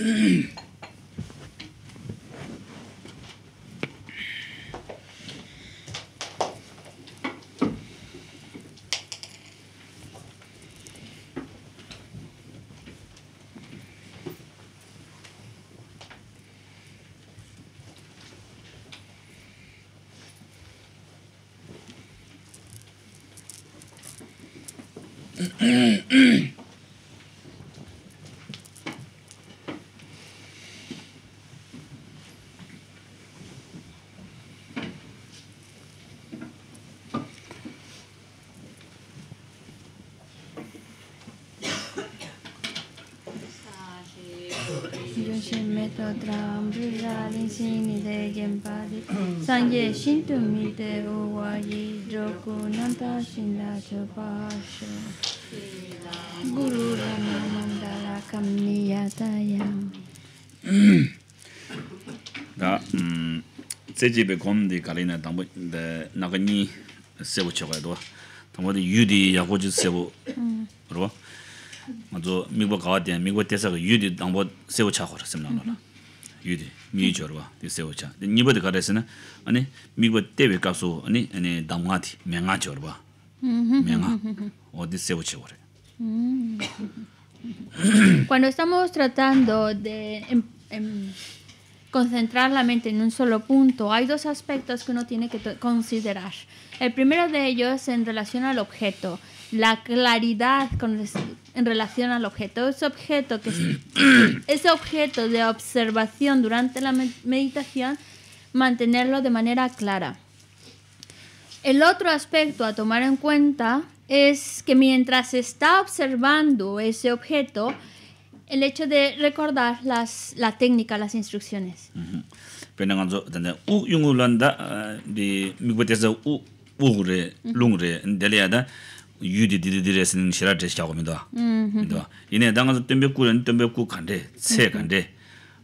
Mm-hmm. tram bhi ra lin sin ni de gen pa de san ye shin tu mi guru na ya cha Cuando estamos tratando de em, em, concentrar la mente en un solo punto, hay dos aspectos que uno tiene que considerar. El primero de ellos en relación al objeto, la claridad con, en relación al objeto. Ese objeto, que, ese objeto de observación durante la meditación, mantenerlo de manera clara. El otro aspecto a tomar en cuenta es que mientras está observando ese objeto, el hecho de recordar las, la técnica, las instrucciones. Pero cuando yudi didi didi resi nini shirar desi kyaqo mido 간데 ine 간데 tenbeku rin tenbeku kante, tse kante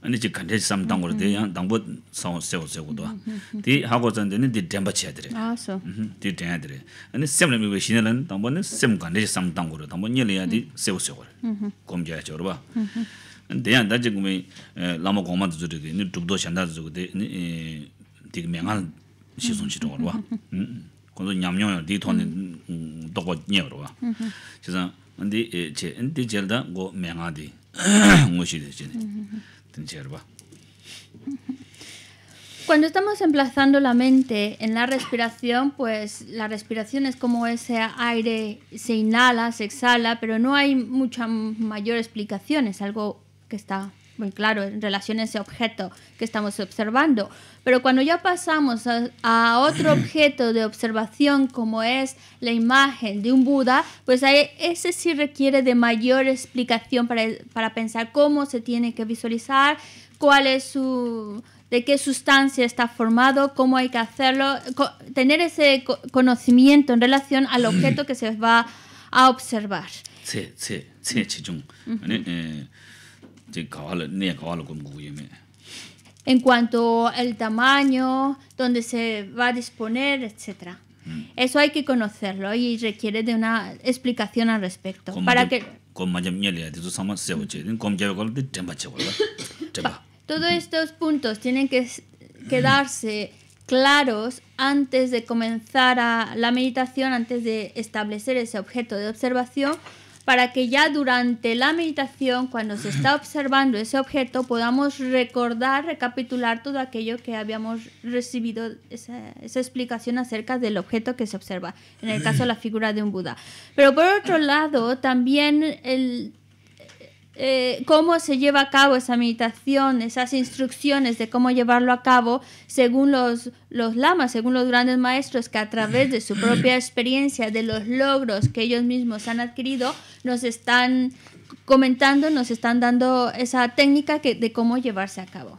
ane chi kante chi sami dangor di yang dangbo sawo sego sego do di hago zan dini di denpa chaya 음. aso di denya dire ane semla miwe shine lan dangbo Cuando estamos emplazando la mente en la respiración, pues la respiración es como ese aire se inhala, se exhala, pero no hay mucha mayor explicación, es algo que está bueno, claro, en relación a ese objeto que estamos observando. Pero cuando ya pasamos a, otro objeto de observación como es la imagen de un Buda, pues ahí, ese sí requiere de mayor explicación para, para pensar cómo se tiene que visualizar, cuál es su de qué sustancia está formado, cómo hay que hacerlo, tener ese conocimiento en relación al objeto que se va a observar. Sí, sí, sí, uh en cuanto al tamaño, dónde se va a disponer, etcétera. Mm. Eso hay que conocerlo y requiere de una explicación al respecto. Para que... Todos estos puntos tienen que quedarse claros antes de comenzar a la meditación, antes de establecer ese objeto de observación para que ya durante la meditación, cuando se está observando ese objeto, podamos recordar, recapitular todo aquello que habíamos recibido, esa, explicación acerca del objeto que se observa, en el caso de la figura de un Buda. Pero por otro lado, también el eh, cómo se lleva a cabo esa meditación, esas instrucciones de cómo llevarlo a cabo según los, los lamas, según los grandes maestros que a través de su propia experiencia, de los logros que ellos mismos han adquirido, nos están comentando, nos están dando esa técnica de cómo llevarse a cabo.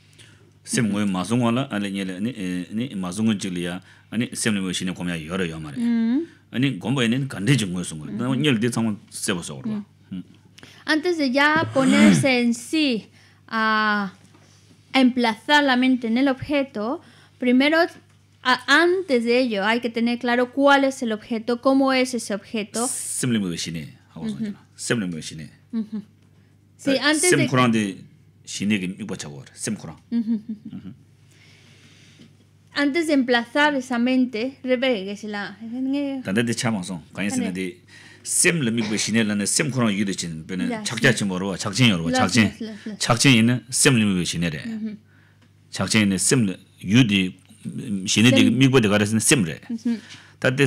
sem ngui mazungwa la ale nye le ani eh, mazungwa jigli ya ani sem ngui shini komya yoro yo mare mm-hmm. ani ni ene gande jing ngui sungwe mm-hmm. le de tsangwa sebo so mm-hmm. antes de ya ponerse en sí a emplazar la mente en el objeto primero antes de ello hay que tener claro cuál es el objeto cómo es ese objeto Simplemente, ngui shini sem ngui shini sí antes de shinegi nyugba chabuwa ra, sem kurang. Antes de emplazar esa mente, rebegue que se la... Tante de chama son, kanyi se nade sem le mikbe shine lana sem 유디 yu de chin, bina chakja chin sem le re. sem le yu de gara sem re.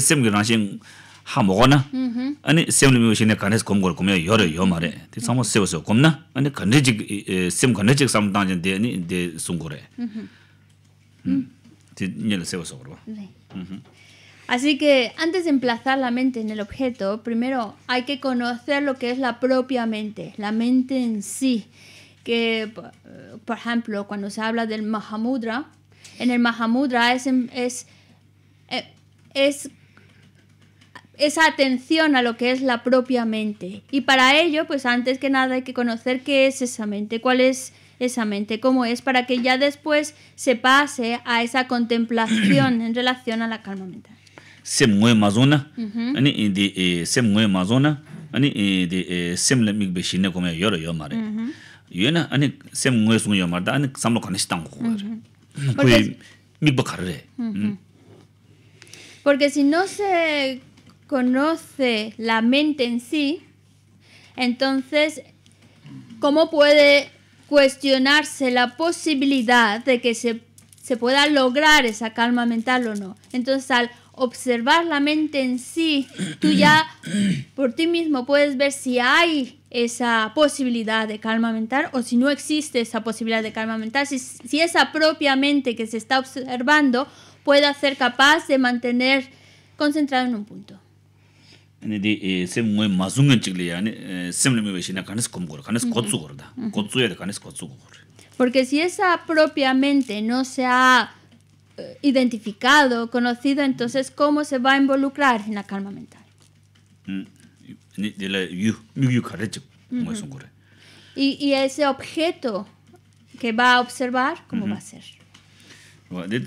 sem Así que antes de emplazar la mente en el objeto, primero hay que conocer lo que es la propia mente, la mente en sí. Que, por ejemplo, cuando se habla del Mahamudra, en el Mahamudra es, em, es, eh, es esa atención a lo que es la propia mente. Y para ello, pues antes que nada hay que conocer qué es esa mente, cuál es esa mente, cómo es, para que ya después se pase a esa contemplación en relación a la calma mental. porque si no se conoce la mente en sí, entonces, ¿cómo puede cuestionarse la posibilidad de que se, pueda lograr esa calma mental o no? Entonces, al observar la mente en sí, tú ya por ti mismo puedes ver si hay esa posibilidad de calma mental o si no existe esa posibilidad de calma mental, si, si esa propia mente que se está observando puede ser capaz de mantener concentrado en un punto. Porque si esa propia mente no se ha eh, identificado, conocido, entonces cómo se va a involucrar en la calma mental. Mm, y, ese objeto que va a observar, ¿cómo va a ser? Uh eh,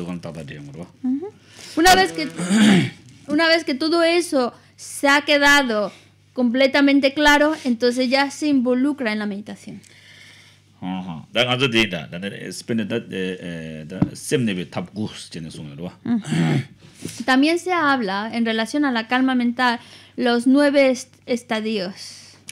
-huh. Una vez que, una vez que todo eso se ha quedado completamente claro, entonces ya se involucra en la meditación. Eh, eh, También se habla en relación a la calma mental los nueve estadios.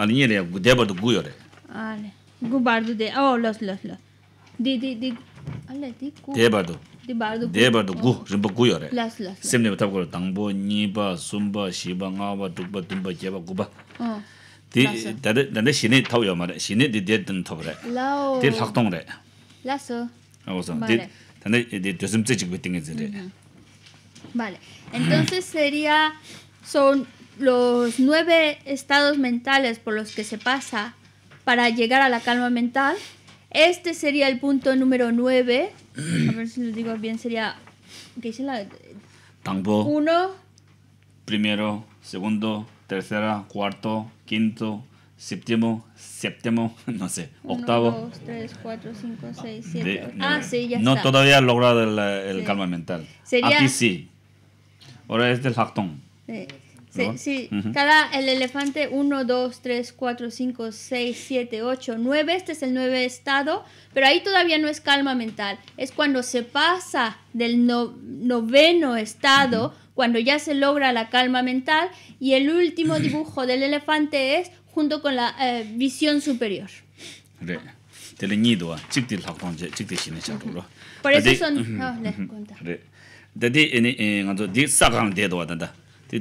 Ani nye le de bar gu yo re. Ale. Gu bar du de. Oh, los, los, los. Di, di, di. Ale, di gu. De bar Di bar du gu. De gu. Rinpa gu re. Los, los, los. Semne batab kor. Tangbo, nyi ba, sun ba, shi ba, ba, duk ba, dun ba, gu Di, dada, dada shini tau yo ma re. Shini di de dun tau Lao. tong re. Laso. Ago Di, re. Vale. Entonces son, los nueve estados mentales por los que se pasa para llegar a la calma mental, este sería el punto número nueve. A ver si lo digo bien, sería... ¿Qué dice la...? Tango. Uno. Primero, segundo, tercera, cuarto, quinto, séptimo, séptimo, no sé, octavo. Uno, dos, tres, cuatro, cinco, seis, siete. ah, sí, ya está. No todavía ha logrado el, el calma mental. Sería... Aquí sí. Ahora es del factón. Sí. Sí, sí. cada el elefante 1, 2, 3, 4, 5, 6, 7, 8, 9, este es el 9 estado, pero ahí todavía no es calma mental, es cuando se pasa del noveno estado, cuando ya se logra la calma mental, y el último dibujo del elefante es junto con la eh, visión superior. Ah, Por eso son... Oh, Por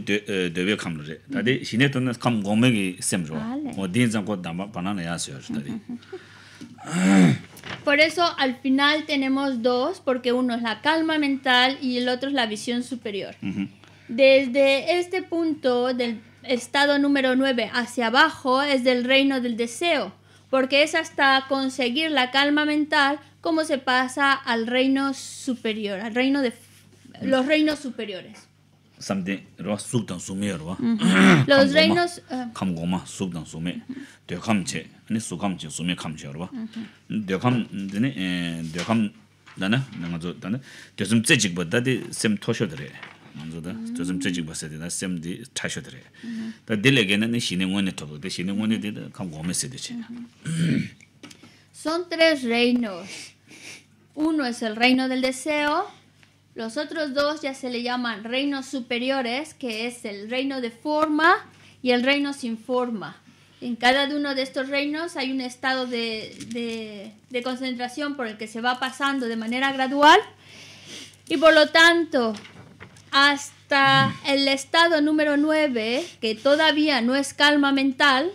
eso al final tenemos dos, porque uno es la calma mental y el otro es la visión superior. Desde este punto del estado número 9 hacia abajo es del reino del deseo, porque es hasta conseguir la calma mental como se pasa al reino superior, al reino de los reinos superiores. something ro sup dan sume ro wa los reinos kam goma eh. sup dan sume mm-hmm. mm-hmm. eh, de kam che ani su kam che sume kam che ro wa de kam de ne de kam da ne na ma zo da ne de sum che jig ba da sem dre zo da ba sem dre da to shine de goma se de mm-hmm. son tres reinos uno es el reino del deseo Los otros dos ya se le llaman reinos superiores, que es el reino de forma y el reino sin forma. En cada uno de estos reinos hay un estado de, concentración por el que se va pasando de manera gradual y por lo tanto hasta el estado número 9, que todavía no es calma mental,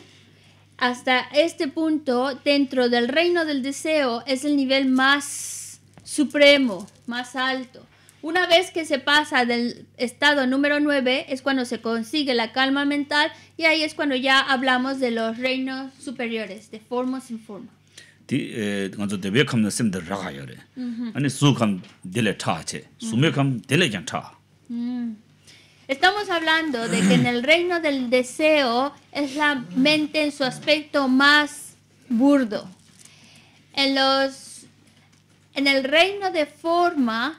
hasta este punto dentro del reino del deseo es el nivel más supremo, más alto. Una vez que se pasa del estado número 9 es cuando se consigue la calma mental y ahí es cuando ya hablamos de los reinos superiores, de forma sin forma. Estamos hablando de que en el reino del deseo es la mente en su aspecto más burdo. En los en el reino de forma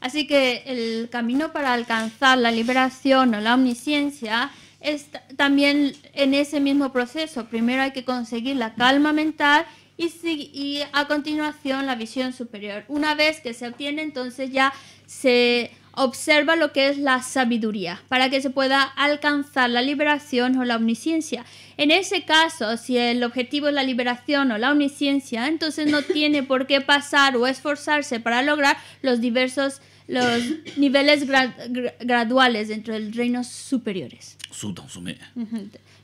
Así que el camino para alcanzar la liberación o la omnisciencia es también en ese mismo proceso. Primero hay que conseguir la calma mental y a continuación la visión superior. Una vez que se obtiene, entonces ya se observa lo que es la sabiduría para que se pueda alcanzar la liberación o la omnisciencia. En ese caso, si el objetivo es la liberación o la omnisciencia, entonces no tiene por qué pasar o esforzarse para lograr los diversos los niveles graduales dentro del reino superiores.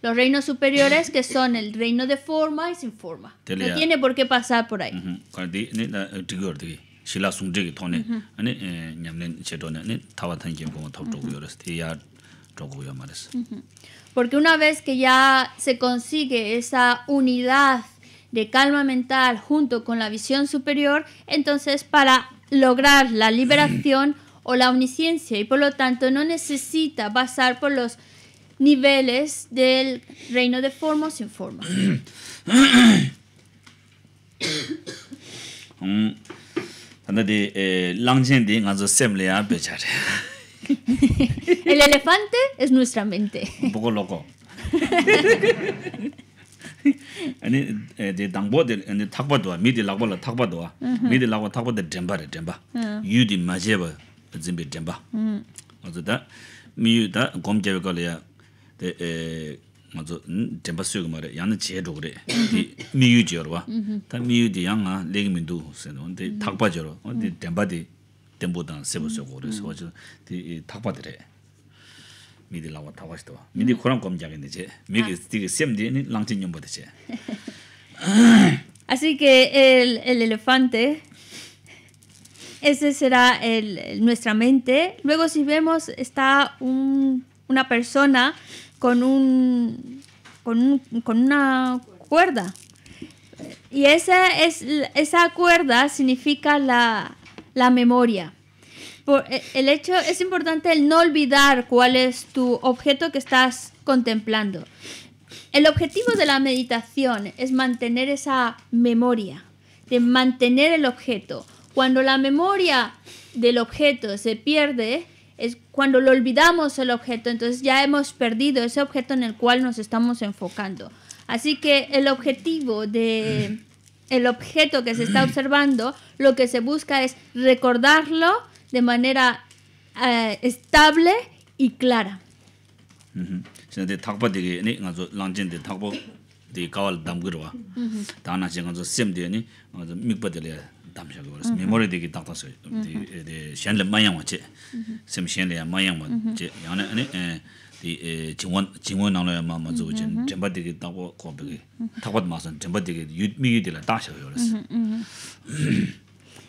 Los reinos superiores que son el reino de forma y sin forma. No tiene por qué pasar por ahí. Porque una vez que ya se consigue esa unidad de calma mental junto con la visión superior, entonces para lograr la liberación o la omnisciencia y por lo tanto no necesita pasar por los niveles del reino de forma o sin forma. Anda eh, di langjeng di nganzo semle yaa bechar. El elefante es nuestra mente. Un poco loco. Ani eh, di dangbo di takbo dwa, mi di lakbo la takbo dwa. Uh-huh. Mi di lakbo takbo di dremba re dremba. Uh. Yu di majeba zimbi dremba. Uh-huh. Anzo mi yu da gom jebe kola yaa 먼저 덴바스요가 말해 양은 제도그래 이 미유지여와 다 미유디 양아 레그민도 선 근데 탁바저로 근데 덴바디 덴보단 세보서 고르서 어제 이 탁바들에 미디 라와 타와스도 미디 코랑 검장인데 제 미기 스티기 셈디니 랑진 연보되제 Así que el, el elefante, ese será el, nuestra mente. Luego si vemos está un, una persona con un, con, una cuerda. Y esa, esa cuerda significa la, memoria. Por e, el hecho es importante el no olvidar cuál es tu objeto que estás contemplando. El objetivo de la meditación es mantener esa memoria, de mantener el objeto. Cuando la memoria del objeto se pierde, es cuando lo olvidamos el objeto, entonces ya hemos perdido ese objeto en el cual nos estamos enfocando. Así que el objetivo de el objeto que se está observando, lo que se busca es recordarlo de manera eh, estable y clara.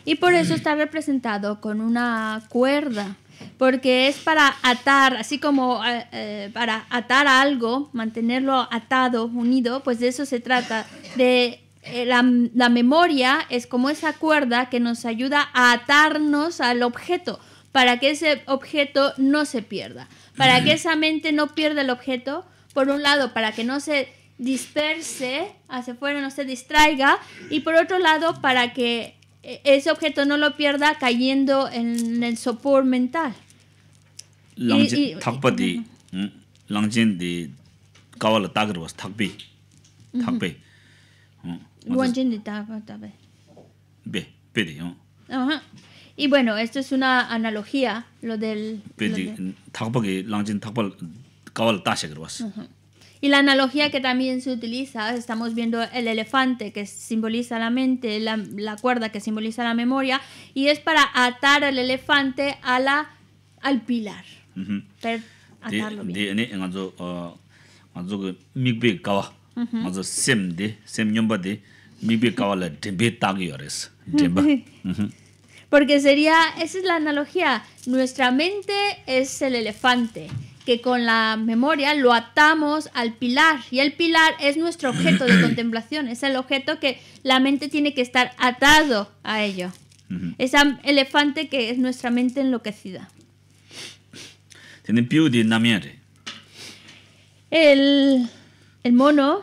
Y por eso está representado con una cuerda, porque es para atar, así como eh, eh, para atar algo, mantenerlo atado, unido, pues de eso se trata, de eh, la, la memoria es como esa cuerda que nos ayuda a atarnos al objeto para que ese objeto no se pierda, para que esa mente no pierda el objeto, por un lado, para que no se disperse hacia afuera, no se distraiga, y por otro lado, para que eh, ese objeto no lo pierda cayendo en el sopor mental. Ajá. Y bueno, esto es una analogía, lo del... Y la analogía que también se utiliza, estamos viendo el elefante que simboliza la mente, la, cuerda que simboliza la memoria, y es para atar al elefante a la, al pilar. Uh -huh. per, atarlo bien. Porque sería, esa es la analogía, nuestra mente es el elefante, que con la memoria lo atamos al pilar, y el pilar es nuestro objeto de contemplación, es el objeto que la mente tiene que estar atado a ello. Ese elefante que es nuestra mente enloquecida. el mono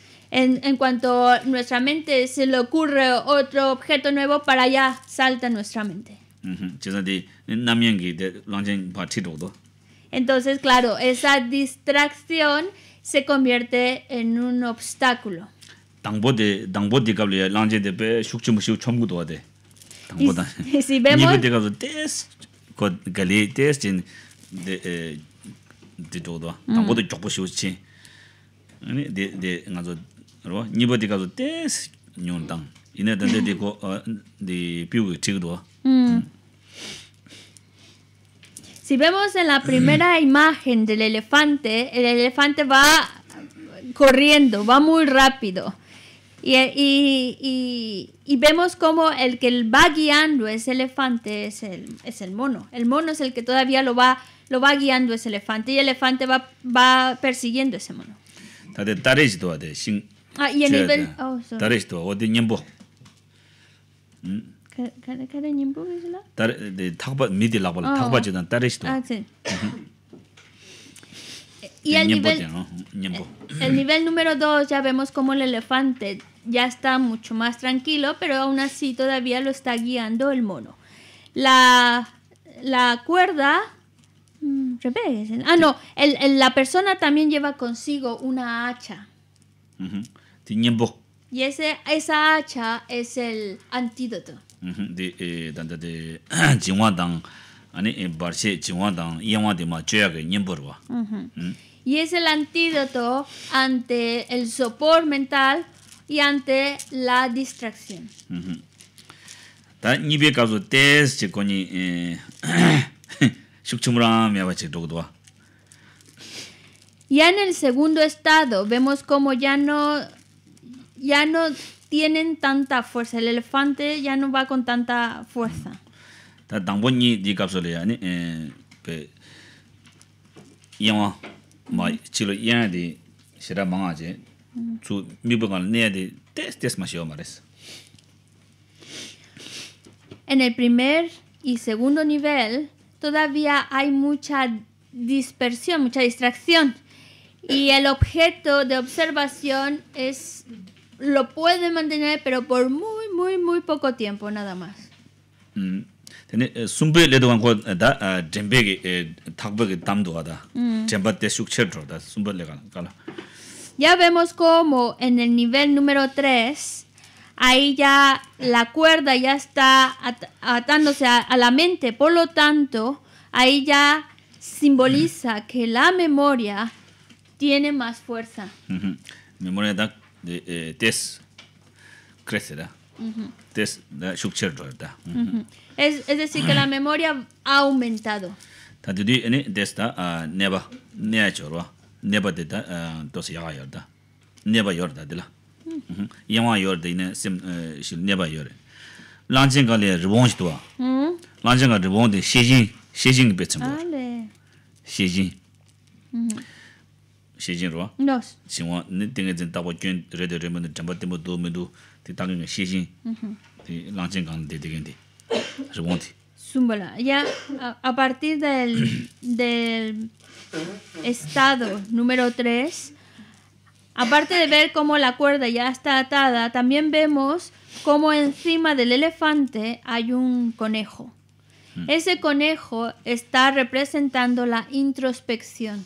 En, cuanto a nuestra mente se le ocurre otro objeto nuevo, para allá salta nuestra mente. Mm-hmm. Entonces, claro, esa distracción se convierte en un obstáculo. Y, si vemos si vemos en la primera imagen del elefante, el elefante va corriendo, va muy rápido. Y, vemos como el que va guiando ese elefante es el, es el mono. El mono es el que todavía lo va, lo va guiando ese elefante y el elefante va, va persiguiendo ese mono. 아, ah, oh, ¿Mm? ¿Qué, 어, 다리스도 어디 님보. de 가가 가다 de 있으라? 다리 탁바 미디 라발 탁바지단 Ah, sí. Y el nivel, eh, el nivel número 2 ya vemos como el elefante ya está mucho más tranquilo, pero aún así todavía lo está guiando el mono. La, la cuerda mm, Ah, no, el, la persona también lleva consigo una hacha. Uh y ese, esa hacha es el antídoto. de eh, tanto eh, de jingwa dang ani barse jingwa dang de ma chya que nyembo mm. y es el antídoto ante el sopor mental y ante la distracción ta ni be ka zo tes che ko ni eh, shuk me ba ya en el segundo estado vemos como ya no ya no tienen tanta fuerza. El elefante ya no va con tanta fuerza. En el primer y segundo nivel todavía hay mucha dispersión, mucha distracción y el objeto de observación es lo puede mantener, pero por muy, muy, muy poco tiempo nada más. Ya vemos como en el nivel número 3 ahí ya la cuerda ya está atándose a, la mente, por lo tanto, ahí ya simboliza que la memoria tiene más fuerza. Memoria da de eh, des crecerá. da -huh. test, ¿verdad? Uh -huh. es, es decir, que la memoria ha aumentado. di ene, a neba, nea chorwa, neba teta, tosi yaga yorda, neba yorda dila. Yama yorda, ne sim, eh, neba yorda. Lanjin ka le ribon shidwa, lanjin ka ribon de shijin, shijin ki pechimbo. Shijin. No. Ya, a partir del, estado número 3, aparte de ver cómo la cuerda ya está atada, también vemos cómo encima del elefante hay un conejo. Mm. Ese conejo está representando la introspección.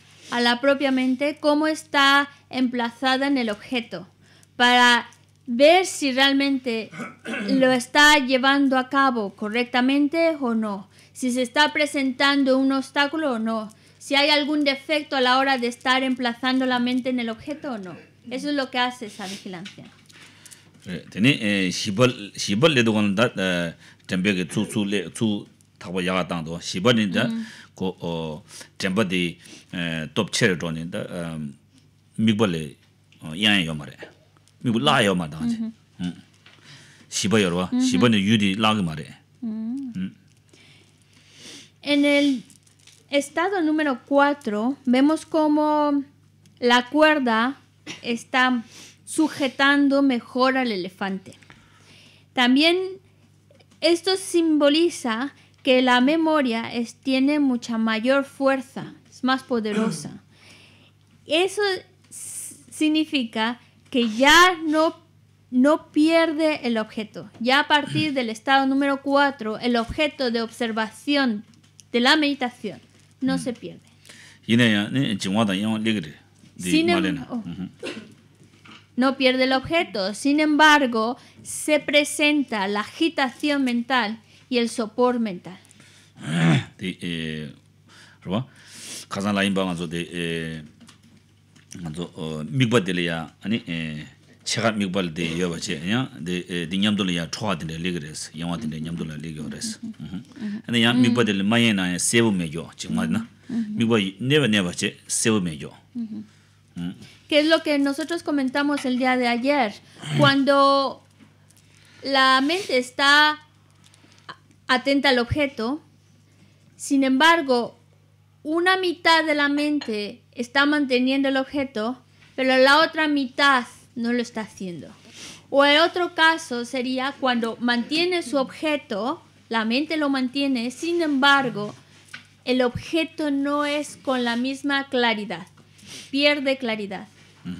a la propia mente cómo está emplazada en el objeto, para ver si realmente lo está llevando a cabo correctamente o no, si se está presentando un obstáculo o no, si hay algún defecto a la hora de estar emplazando la mente en el objeto o no. Eso es lo que hace esa vigilancia. Eh, eh, ko chenpa di top chere choni da mikpa le yang yo ma re mikpa la yo ma danji shiba yorwa shiba ni yu di la ki ma re En el estado número 4 vemos como la cuerda está sujetando mejor al elefante. También esto simboliza que la memoria tiene mucha mayor fuerza, es más poderosa. Eso significa que ya no, no pierde el objeto. Ya a partir del estado número 4, el objeto de observación de la meditación no se pierde. Em-, oh, no pierde el objeto, sin embargo, se presenta la agitación mental y el sopor mental. rwa eh, khazan lain ba ngazo de eh, ngazo oh, mikba de ya ani eh, chega mikba de yo ba ya de de nyam dol ya thwa de le gres ya de nyam dol mm-hmm. Mm-hmm. Mm-hmm. le gyo res ani ya mikba de ma yen na se bu me yo che ma na mikba ne ba ne ba che se me yo mm. que es lo que nosotros comentamos el día de ayer cuando la mente está atenta al objeto. Sin embargo, una mitad de la mente está manteniendo el objeto, pero la otra mitad no lo está haciendo. O el otro caso sería cuando mantiene su objeto, la mente lo mantiene, sin embargo, el objeto no es con la misma claridad, pierde claridad.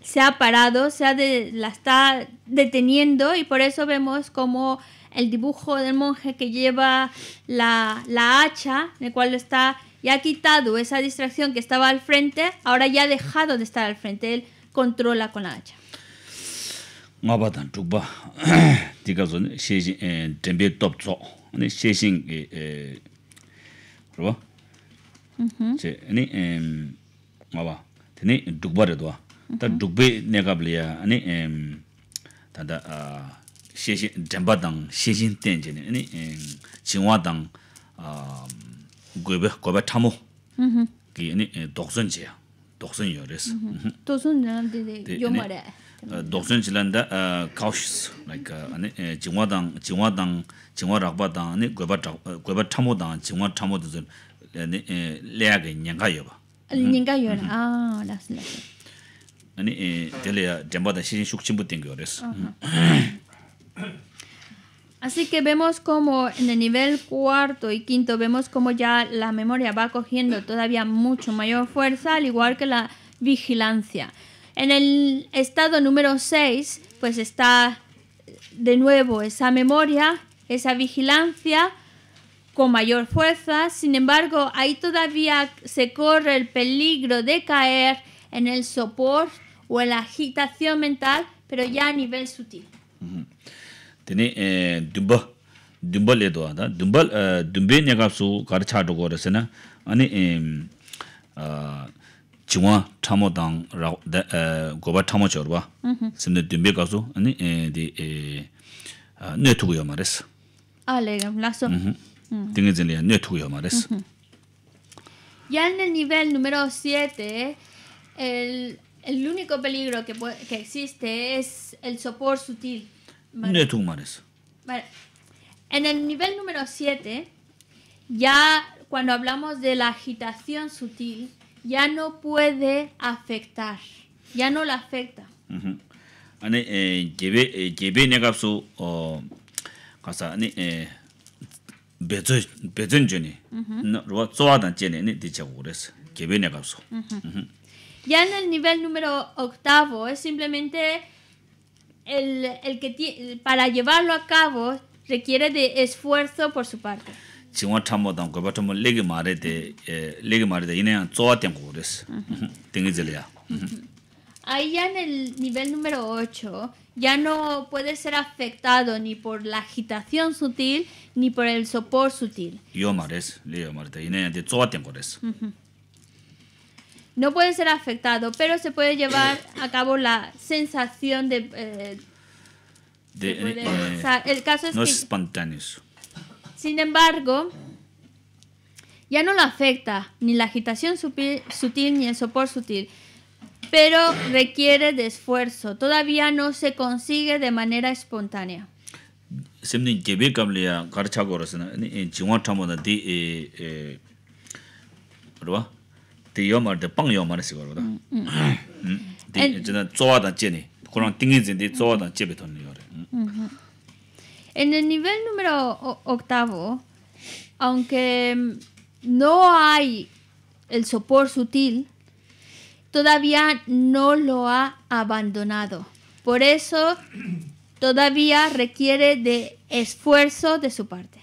se ha parado, se ha la está deteniendo y por eso vemos como el dibujo del monje que lleva la, hacha, el cual está y ha quitado esa distracción que estaba al frente, ahora ya ha dejado de estar al frente, él controla con la hacha. ᱛᱮᱱᱮ ᱫᱩᱵᱟᱨ ᱫᱚ ᱛᱟ ᱫᱩᱵᱮ ᱱᱮᱜᱟ ᱵᱞᱮᱭᱟ ᱟᱹᱱᱤ ᱮᱢ ᱛᱟᱫᱟ ᱟ ᱥᱮᱥᱤᱱ ᱫᱮᱢᱵᱟ ᱫᱟᱝ ᱥᱮᱥᱤᱱ ᱛᱮᱱ ᱡᱮᱱᱮ ᱟᱹᱱᱤ ᱮᱢ ᱪᱤᱝᱣᱟ ᱫᱟᱝ ᱟ ᱜᱚᱵᱮ ᱠᱚᱵᱮ ᱛᱟᱢᱚ ᱦᱩᱸ ᱦᱩᱸ ᱜᱮ ᱟᱹᱱᱤ ᱫᱚᱠᱥᱚᱱ ᱡᱮᱭᱟ ᱫᱚᱠᱥᱚᱱ ᱭᱚᱨᱮᱥ ᱦᱩᱸ ᱦᱩᱸ ᱫᱚᱠᱥᱚᱱ ᱱᱟᱱ ᱫᱮ ᱭᱚᱢᱟᱨᱮ ᱫᱚᱠᱥᱚᱱ ᱪᱤᱞᱟᱱᱫᱟ ᱠᱟᱣᱥ ᱞᱟᱭᱠ ᱟᱹᱱᱤ ᱪᱤᱝᱣᱟ Ah, Así que vemos como en el nivel cuarto y quinto vemos como ya la memoria va cogiendo todavía mucho mayor fuerza, al igual que la vigilancia. En el estado número 6, pues está de nuevo esa memoria, esa vigilancia, con mayor fuerza, sin embargo, ahí todavía se corre el peligro de caer en el sopor o en la agitación mental, pero ya a nivel sutil. Tiene eh, dumbo, dumbo le dumbo, dumbo eh, ni karcha do gore se ani eh, ah, chuma dang goba chamo chorba, simne dumbo kapsu, ani di ah, ne tuguyo mares. Ah, le, laso. Tenga Ya en el nivel número 7, el, el, único peligro que, que, existe es el sopor sutil. No En el nivel número 7, ya cuando hablamos de la agitación sutil, ya no puede afectar, ya no la afecta. 아니 no zoa 배전전이 로 쪼아단 전에니 dichago 그래서 개변에 가서 Ya en el nivel número octavo es simplemente el, el que para llevarlo a cabo requiere de esfuerzo por su parte. chingwa thambo dang goba thambo legi mare de legi mare de ine zoa tengu des tengi zile ya ahí ya en el nivel número 8 ya no puede ser afectado ni por la agitación sutil ni por el sopor sutil. No puede ser afectado, pero se puede llevar a cabo la sensación de... Eh, eh, eh, el caso es no es espontáneo. Sin embargo, ya no lo afecta ni la agitación sutil, sutil ni el sopor sutil pero requiere de esfuerzo. Todavía no se consigue de manera espontánea. Mm. Mm-hmm. En el nivel número octavo, aunque no hay el sopor sutil, todavía no lo ha abandonado. Por eso todavía requiere de esfuerzo de su parte.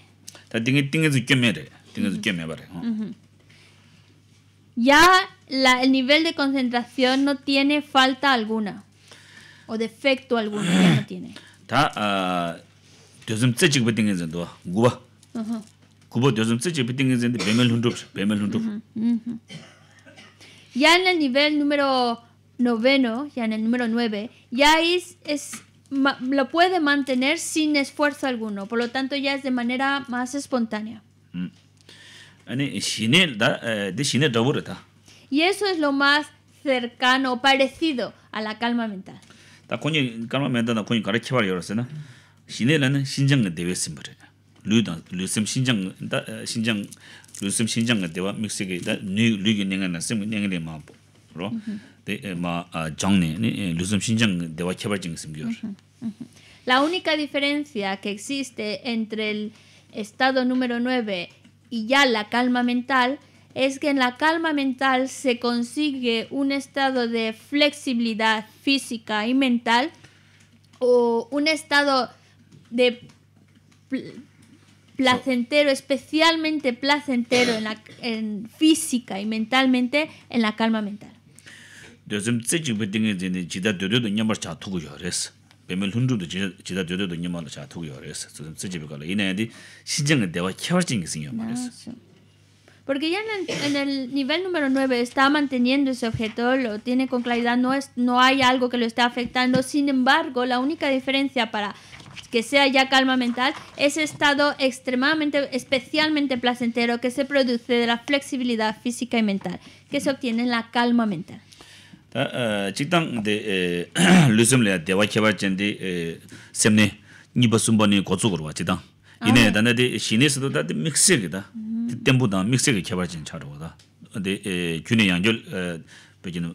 Ya el nivel de concentración no tiene falta alguna o defecto alguno, ya no tiene. Ah, ya en el nivel número noveno, ya en el número nueve, ya es, lo puede mantener sin esfuerzo alguno. Por lo tanto, ya es de manera más espontánea. Mm. Eh, y eso es lo más cercano, parecido a la calma mental. La única diferencia que existe entre el estado número 9 y ya la calma mental es que en la calma mental se consigue un estado de flexibilidad física y mental o un estado de placentero, especialmente placentero en, la, física y mentalmente en la calma mental. Porque ya en el, nivel número 9 está manteniendo ese objeto, lo tiene con claridad, no, es, no hay algo que lo esté afectando. Sin embargo, la única diferencia para que sea ya calma mental, ese estado extremadamente, especialmente placentero que se produce de la flexibilidad física y mental, que se obtiene en la calma mental. Eh, Chitang de eh, lusum le dewa cheba chendi eh, semne nipa sumba ni ah. ine dana de shine mm-hmm. da de mixer ge da tempo da mixer ge charo da de gyune yangyol pekino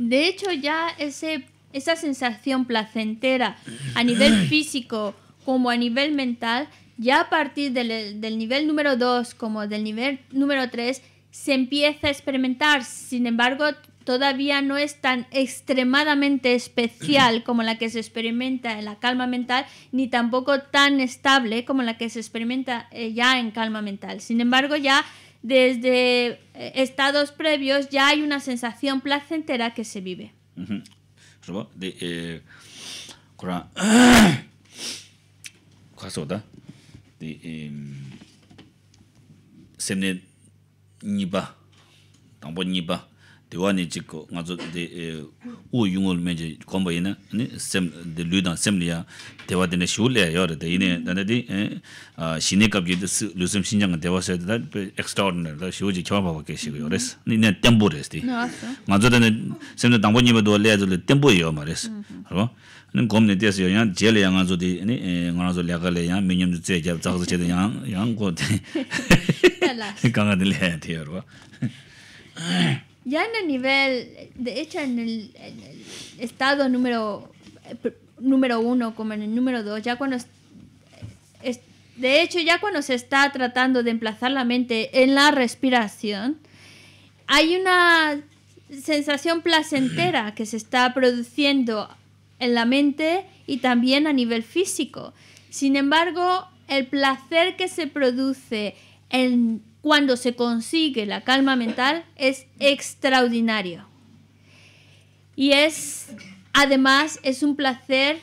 de hecho, ya ese, esa sensación placentera a nivel físico como a nivel mental, ya a partir del, del nivel número 2 como del nivel número 3, se empieza a experimentar. Sin embargo, todavía no es tan extremadamente especial como la que se experimenta en la calma mental, ni tampoco tan estable como la que se experimenta ya en calma mental. Sin embargo, ya desde eh, estados previos ya hay una sensación placentera que se vive. diwaa ni chik nga zo di e, u yungol meche gombo ina, ni sem, di luidang sem liyaa tewaa dine shio lea yaa rida, ina dada di, ah, shinikab ki liyo sem shinjaa nga tewaa sayada dada, pe extraordinary dada, shio ji kiawa pa shigo yaa rida, ina tenpo rida, nga zo dine sem dhe dangbo nyeba dwaa lea zo ma nga zo di, nga zo Ya en el nivel, de hecho en el, estado número, eh, número uno como en el número dos, ya cuando... de hecho, ya cuando se está tratando de emplazar la mente en la respiración, hay una sensación placentera que se está produciendo en la mente y también a nivel físico. Sin embargo, el placer que se produce en cuando se consigue la calma mental es extraordinario. Y es, además, es un placer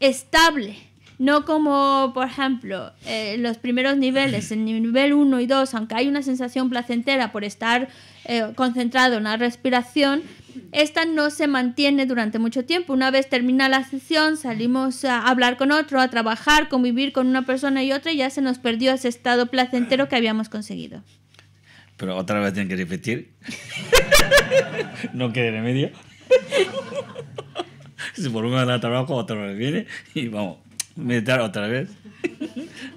estable. No como, por ejemplo, eh, los primeros niveles, el nivel 1 y 2, aunque hay una sensación placentera por estar eh, concentrado en la respiración, esta no se mantiene durante mucho tiempo. Una vez termina la sesión, salimos a hablar con otro, a trabajar, convivir con una persona y otra y ya se nos perdió ese estado placentero que habíamos conseguido. Pero otra vez tienen que repetir. no quede remedio. si por una la trabajo, otra vez viene y vamos, meditar otra vez.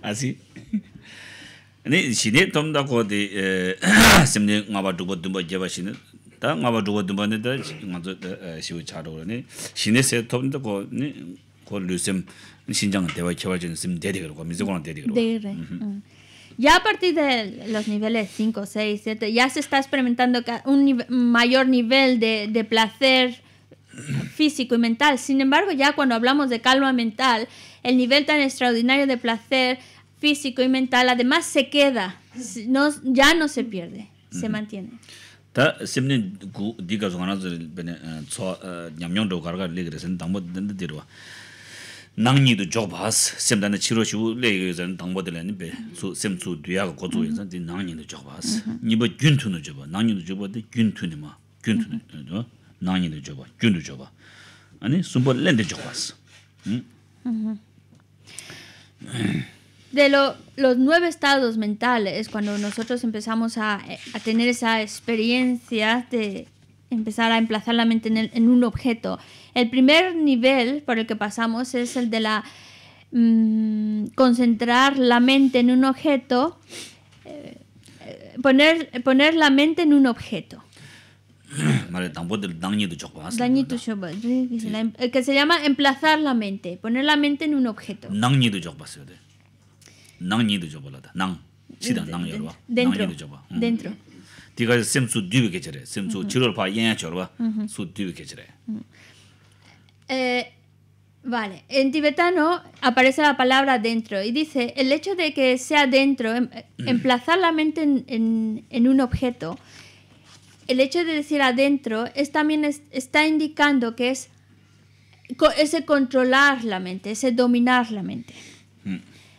Así. Ya a partir de los niveles 5, 6, 7, ya se está experimentando un mayor nivel de, de placer físico y mental. Sin embargo, ya cuando hablamos de calma mental, el nivel tan extraordinario de placer físico y mental además se queda, no, ya no se pierde, se mantiene. Tā simni gu dīka zhōngā rāzu bēne tsō nyamnyōng dō kārgā lēk rēsēn dāngbō dēndē dīrwa. Nāng nī dō chok bās, sim dāndē chīrō shivu lēk rēsēn dāngbō dēlē nī bē, sim tsū dūyā kā kōtsō yēn sān, dī nāng nī dō chok bās. Nī bā gyūn tū nō nāng nī nāng nī Anī chok bās. de los nueve estados mentales, cuando nosotros empezamos a, tener esa experiencia de empezar a emplazar la mente en, un objeto, el primer nivel por el que pasamos es el de la mm, concentrar la mente en un objeto, eh, poner, poner la mente en un objeto. que se llama emplazar la mente, poner la mente en un objeto. Vale, en tibetano aparece la palabra dentro y dice, el hecho de que sea dentro, em, mm. emplazar la mente en, un objeto, el hecho de decir adentro es, también está indicando que es ese controlar la mente, ese dominar la mente.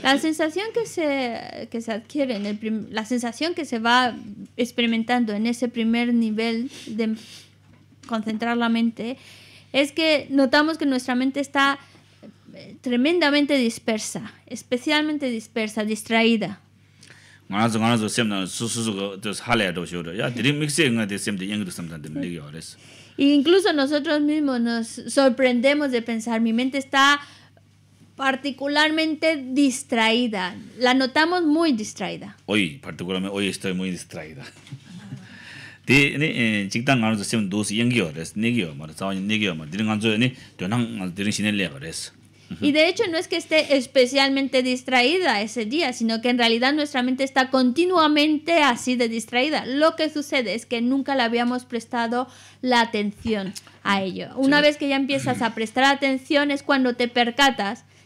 La sensación que se, que se adquiere, en el la sensación que se va experimentando en ese primer nivel de concentrar la mente, es que notamos que nuestra mente está eh, tremendamente dispersa, especialmente dispersa, distraída. incluso nosotros mismos nos sorprendemos de pensar, mi mente está particularmente distraída. La notamos muy distraída. Hoy, particularmente, hoy estoy muy distraída. Eh, y de hecho no es que esté especialmente distraída ese día, sino que en realidad nuestra mente está continuamente así de distraída. Lo que sucede es que nunca le habíamos prestado la atención a ello. Una vez que ya empiezas a prestar atención es cuando te percatas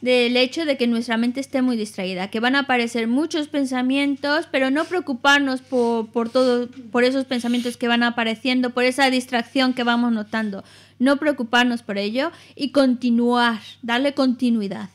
del hecho de que nuestra mente esté muy distraída, que van a aparecer muchos pensamientos, pero no preocuparnos por, por, por esos pensamientos que van apareciendo, por esa distracción que vamos notando, no preocuparnos por ello y continuar, darle continuidad.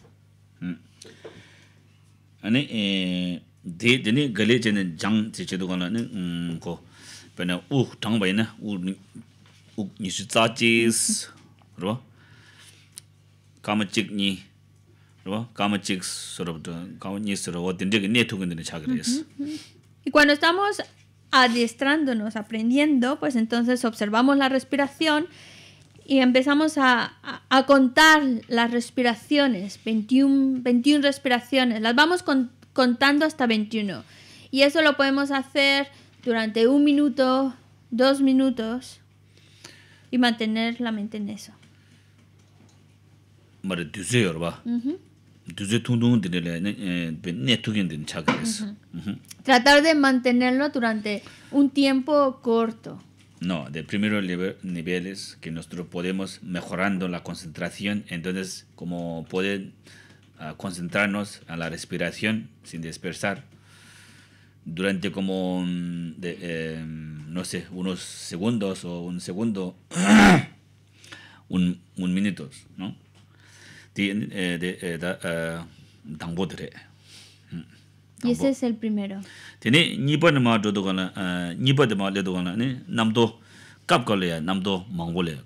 Y cuando estamos adiestrándonos, aprendiendo, pues entonces observamos la respiración y empezamos a, a, contar las respiraciones, 21, 21 respiraciones, las vamos contando hasta 21. Y eso lo podemos hacer durante un minuto, dos minutos y mantener la mente en eso. 말을 va Tratar de mantenerlo durante un tiempo corto. No, de primero niveles que nosotros podemos mejorando la concentración, entonces como pueden ah, concentrarnos a la respiración sin dispersar durante como mm, em, no sé unos segundos o un segundo, un, un minutos, ¿no? 당보드레 ese es el primero tiene ni bueno ma do do na eh, ni ba de ma le do na ni nam do kap ko le nam do mong bo le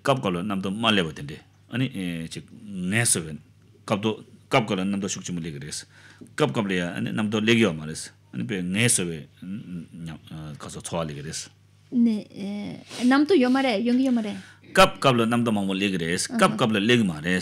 ani eh, chi ne so ben kap do kap ko le nam do shuk chi mu le gres kap kap le ani nam yo yo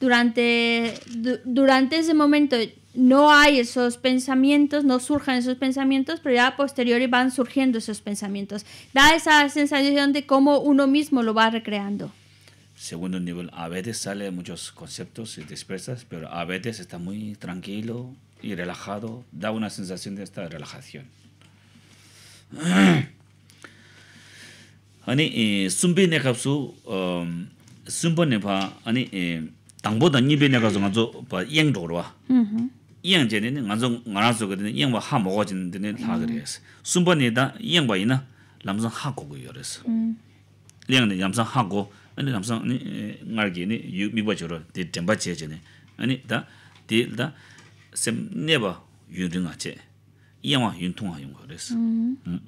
durante, durante ese momento no hay esos pensamientos, no surjan esos pensamientos, pero ya a posteriori van surgiendo esos pensamientos. Da esa sensación de cómo uno mismo lo va recreando. Segundo nivel, a veces sale muchos conceptos y dispersas pero a veces está muy tranquilo y relajado, da una sensación de esta relajación. अनि ani eh, 당보다 보다 니베 내가 좀 아주 봐 이행도 그러와 이행제는 완전 알아서 그러는 이행과 하 먹어지는 다 그래서 순번이다 이행과 이나 남성 하고 그래서 이행은 남성 하고 아니 남성 아니 말기니 미버저로 데 덴바지에제네 아니 다 딜다 셈 네버 유능하지 이영화 윤통화용 거래서 음. 음.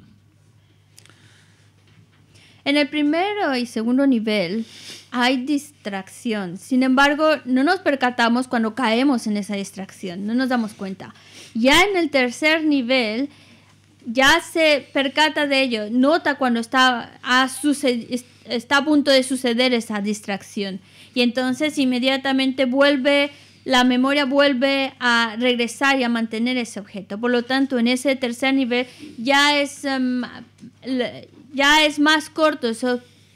En el primero y segundo nivel hay distracción. Sin embargo, no nos percatamos cuando caemos en esa distracción, no nos damos cuenta. Ya en el tercer nivel, ya se percata de ello, nota cuando está a, está a punto de suceder esa distracción. Y entonces inmediatamente vuelve la memoria vuelve a regresar y a mantener ese objeto. Por lo tanto, en ese tercer nivel ya es, em, ya es más corto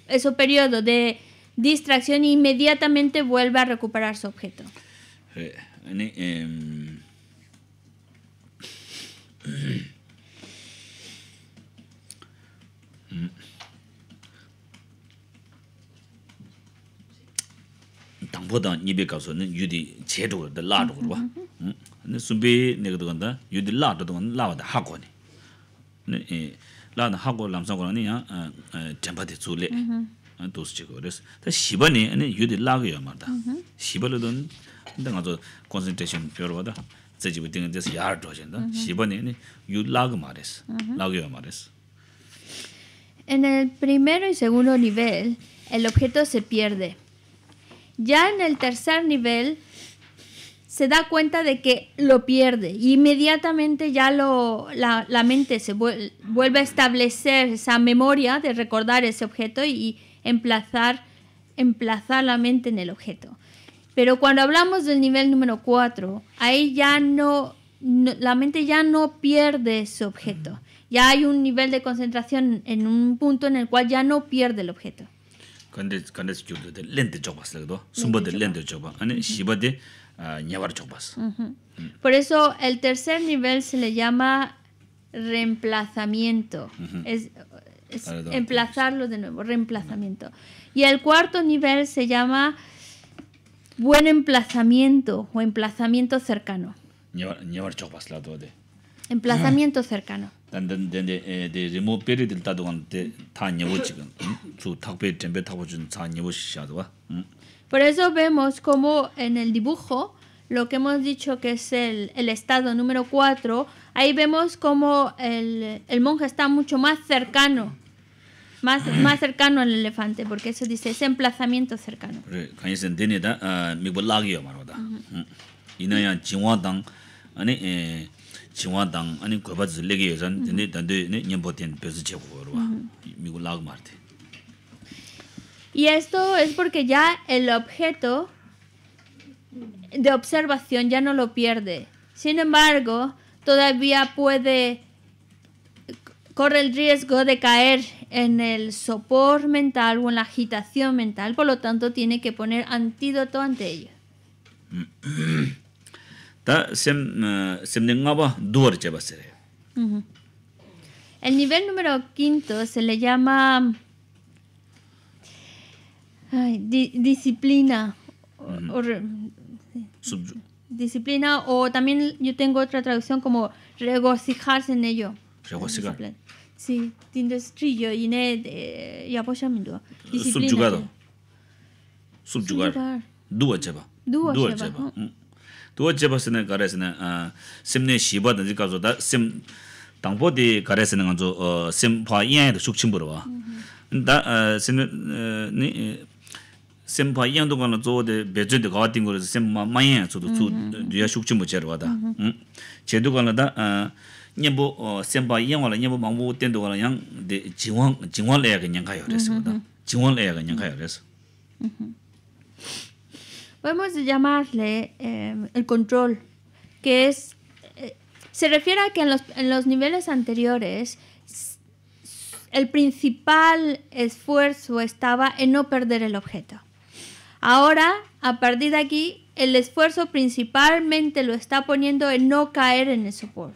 ese periodo de distracción e inmediatamente vuelve a recuperar su objeto. Eh, em, 당보단 니베 가서는 유디 제도를 달라고 그러고 응 근데 수비 내가 들었다 유디 라도 돈 라와다 하고니 네 라나 하고 람상고라니 템바데 줄레 도스 지고 그래서 다 시번이 아니 유디 라고요 말다 시번을 근데 가서 콘센트레이션 펴러다 제지부 등에 대해서 야를 줘진다 시번이 아니 유 라고 말했어 라고요 말했어 En el primero y segundo nivel, el objeto se pierde. Ya en el tercer nivel se da cuenta de que lo pierde y inmediatamente ya la, mente se vuelve a establecer esa memoria de recordar ese objeto y, emplazar, emplazar la mente en el objeto. Pero cuando hablamos del nivel número 4, ahí ya no, la mente ya no pierde ese objeto. Ya hay un nivel de concentración en un punto en el cual ya no pierde el objeto. Por eso el tercer nivel se le llama reemplazamiento. Es, emplazarlo de nuevo, reemplazamiento. Y el cuarto nivel se llama buen emplazamiento o emplazamiento cercano. Emplazamiento cercano. Por eso vemos como en el dibujo lo que hemos dicho que es el, el estado número 4, ahí vemos como el, el monje está mucho más cercano más más cercano al elefante porque eso dice ese emplazamiento cercano. Mm-hmm. Mm-hmm. Y esto es porque ya el objeto de observación ya no lo pierde. Sin embargo, todavía puede corre el riesgo de caer en el sopor mental o en la agitación mental, por lo tanto tiene que poner antídoto ante ello. E, El nivel número quinto se le llama disciplina. o, Disciplina o también yo tengo otra traducción como regocijarse en ello. Regocijar. Sí, tindestrillo y y apoyamiento. Subjugado. Subyugar, subyugar, cheba. Dúa cheba. tuwa jeepa sehne karey sehne semne shiba dhanze kazo da sem tangpo di karey sehne kanzo sem pwa iyan yado shukchimbo rwa da sem pwa iyan to gano zo de bechoy de gawa tinggo rwa sem ma ma iyan yado zudu zudu ya shukchimbo chey rwa da chey to gano da sem pwa iyan wala nyambo mangbo yang podemos llamarle em, el control, que es, eh, se refiere a que en los, en los niveles anteriores el principal esfuerzo estaba en no perder el objeto. Ahora, a partir de aquí, el esfuerzo principalmente lo está poniendo en no caer en el sopor.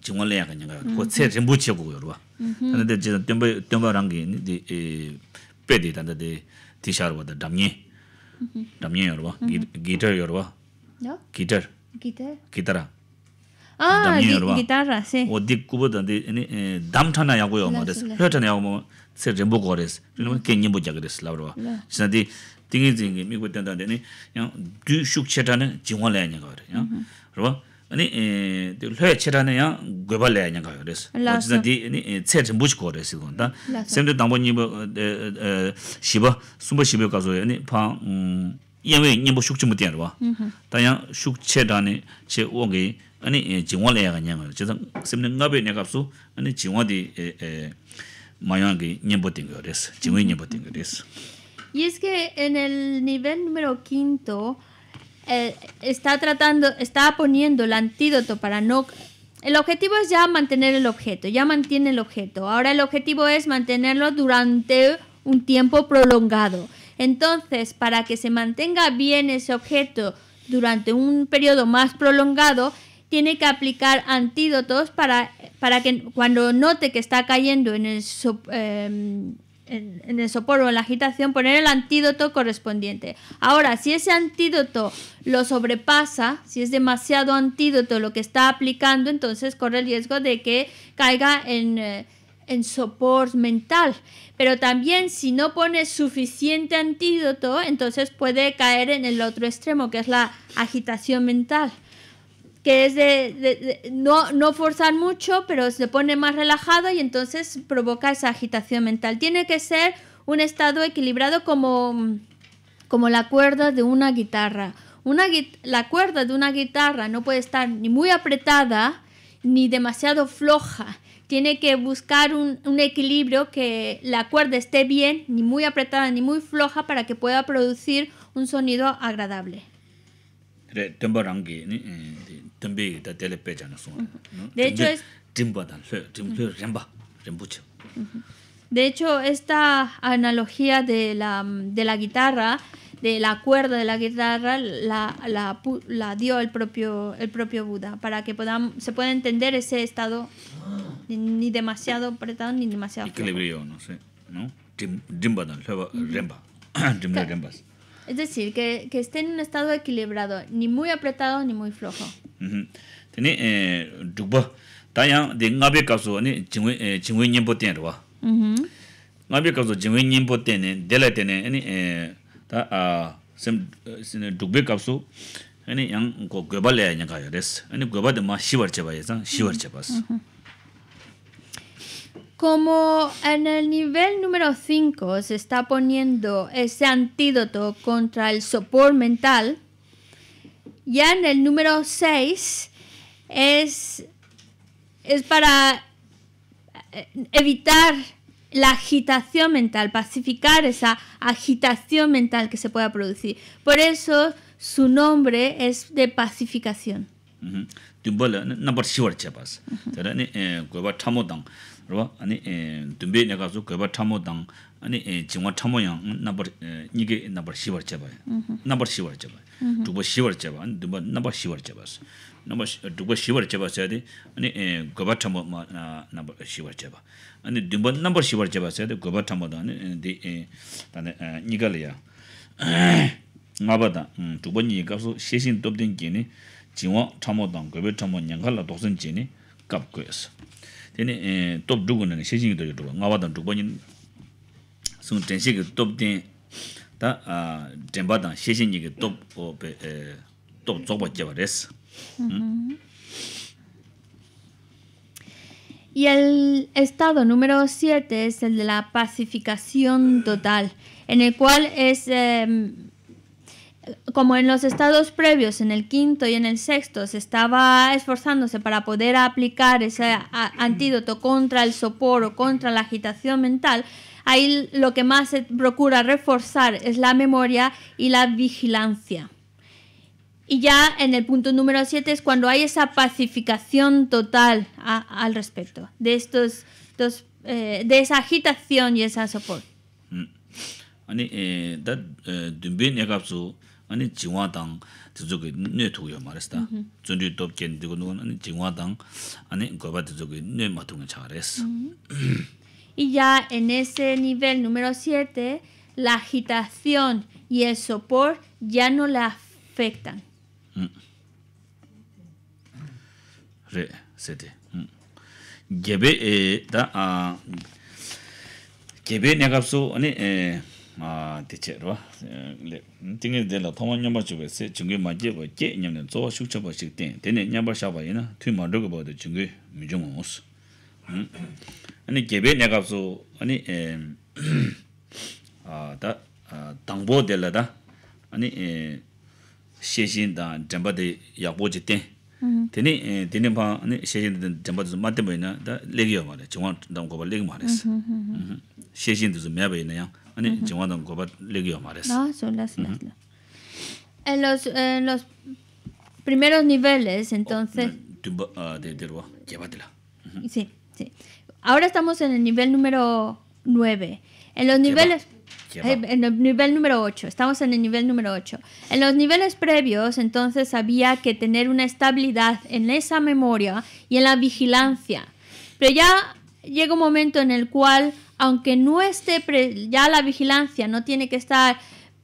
jingwa laya kanya nga, kua tsaya rinpo che kukuyo rwa. Tanda de jina tiongpa rangi pe di tanda 기타 기타 rwa, damye, 기타라 세 어디 gitar yo rwa. Gitar. Gitar. Gitar. Ah, gitar ra, si. O di kubo tanda dam tana ya kuyo ma desu, hiyo tana ya kuyo 아니 에 회에 치라네야 괴발래 아니야 가요 그래서 어쨌든 디 아니 체체 무지 거래서 건다 샘도 당번이 뭐에 시바 숨바 시바 가서 아니 파음 이외 님보 숙지 못 되는 거 다야 숙체다네 제 오게 아니 지원래야 가냐 말 어쨌든 샘는 나베 내가 수 아니 지원디 에 마양게 님보 된 거래서 지원이 님보 된 거래서 이스케 엔엘 니벨 누메로 5 Eh, está tratando, está poniendo el antídoto para no... El objetivo es ya mantener el objeto, ya mantiene el objeto. Ahora el objetivo es mantenerlo durante un tiempo prolongado. Entonces, para que se mantenga bien ese objeto durante un periodo más prolongado, tiene que aplicar antídotos para, para que cuando note que está cayendo en el, em, en, el sopor o en la agitación, poner el antídoto correspondiente. Ahora, si ese antídoto lo sobrepasa, si es demasiado antídoto lo que está aplicando, entonces corre el riesgo de que caiga en, eh, en sopor mental. Pero también si no pone suficiente antídoto, entonces puede caer en el otro extremo, que es la agitación mental que es de, no, forzar mucho, pero se pone más relajado y entonces provoca esa agitación mental. Tiene que ser un estado equilibrado como, como la cuerda de una guitarra. Una, la cuerda de una guitarra no puede estar ni muy apretada ni demasiado floja. Tiene que buscar un, un equilibrio que la cuerda esté bien, ni muy apretada ni muy floja, para que pueda producir un sonido agradable. De hecho De hecho, esta analogía de la, de la guitarra, de la cuerda de la guitarra, la, la, dio el propio, el propio Buda, para que se pueda entender ese estado ni, demasiado apretado ni demasiado. Equilibrio, no sé, ¿no? Es decir, que, que esté en un estado equilibrado, ni muy apretado ni muy flojo. Tene, eh, rukpa, tayang de ngabe kapsu, ni chingwe eh, nyingpo ten rwa. Ngabe kapsu chingwe nyingpo ten, dela ten, ane, eh, ta, sem, rukpa kapsu, yang, go goba laya nyangka yo res. Ane, goba de ma shivar cheba yasang, shivar como en el nivel número 5 se está poniendo ese antídoto contra el sopor mental, ya en el número 6 es, es para eh, evitar la agitación mental, pacificar esa agitación mental que se pueda producir. Por eso su nombre es de pacificación. rwa ani eh, dumbe nega su kueba tamo dang ani eh, jingwa tamo yang eh, nabar nige nabar shivar cheba mm-hmm. nabar shivar cheba mm-hmm. dhubwa shivar cheba ani dhubwa nabar shivar cheba su nabar dhubwa shivar cheba sayade ani kueba tamo ma nabar shivar cheba ani dhubwa nabar shivar cheba sayade kueba tamo dang di tani niga liya nga bada dhubwa niga su sheshin dobden gini jingwa tene eh, top dhugu nani sheshingi toyo dhugu ngawa tang dhugba nyin sung tenshiki top ten ta tenpa tang sheshingi ki top e, top dzogba jeba res Y mm-hmm. el estado número 7 es el de la pacificación total, en el cual es eh, como en los estados previos, en el quinto y en el sexto, se estaba esforzándose para poder aplicar ese antídoto contra el sopor o contra la agitación mental, ahí lo que más se procura reforzar es la memoria y la vigilancia. Y ya en el punto número 7 es cuando hay esa pacificación total al respecto de estos dos, eh, de esa agitación y esa sopor. Mm. Y ya en ese nivel número 7, la agitación y el sopor ya no la afectan. Re, sete. 아 대체로 띵이 될라 토만 냠바 주베세 중국 맞게 버게 냠는 저 숙처 버식 때 되네 냠바 샤바이나 투마 르고 버도 중국 미중 오스 아니 개베 내가서 아니 아다 당보 될라다 아니 셰신다 잠바데 약보지 때 되네 되네 봐 아니 셰신다 잠바도 맞대 보이나 레기요 말해 정원 넘고 벌레기 말했어 셰신도 좀 매배 있네요 En los los primeros niveles, entonces de llévatela. Sí, sí. Ahora estamos en el nivel número 9. En los niveles en el nivel número 8, estamos en el nivel número 8. En los niveles previos, entonces había que tener una estabilidad en esa memoria y en la vigilancia. Pero ya llega un momento en el cual aunque no esté, ya la vigilancia no tiene que estar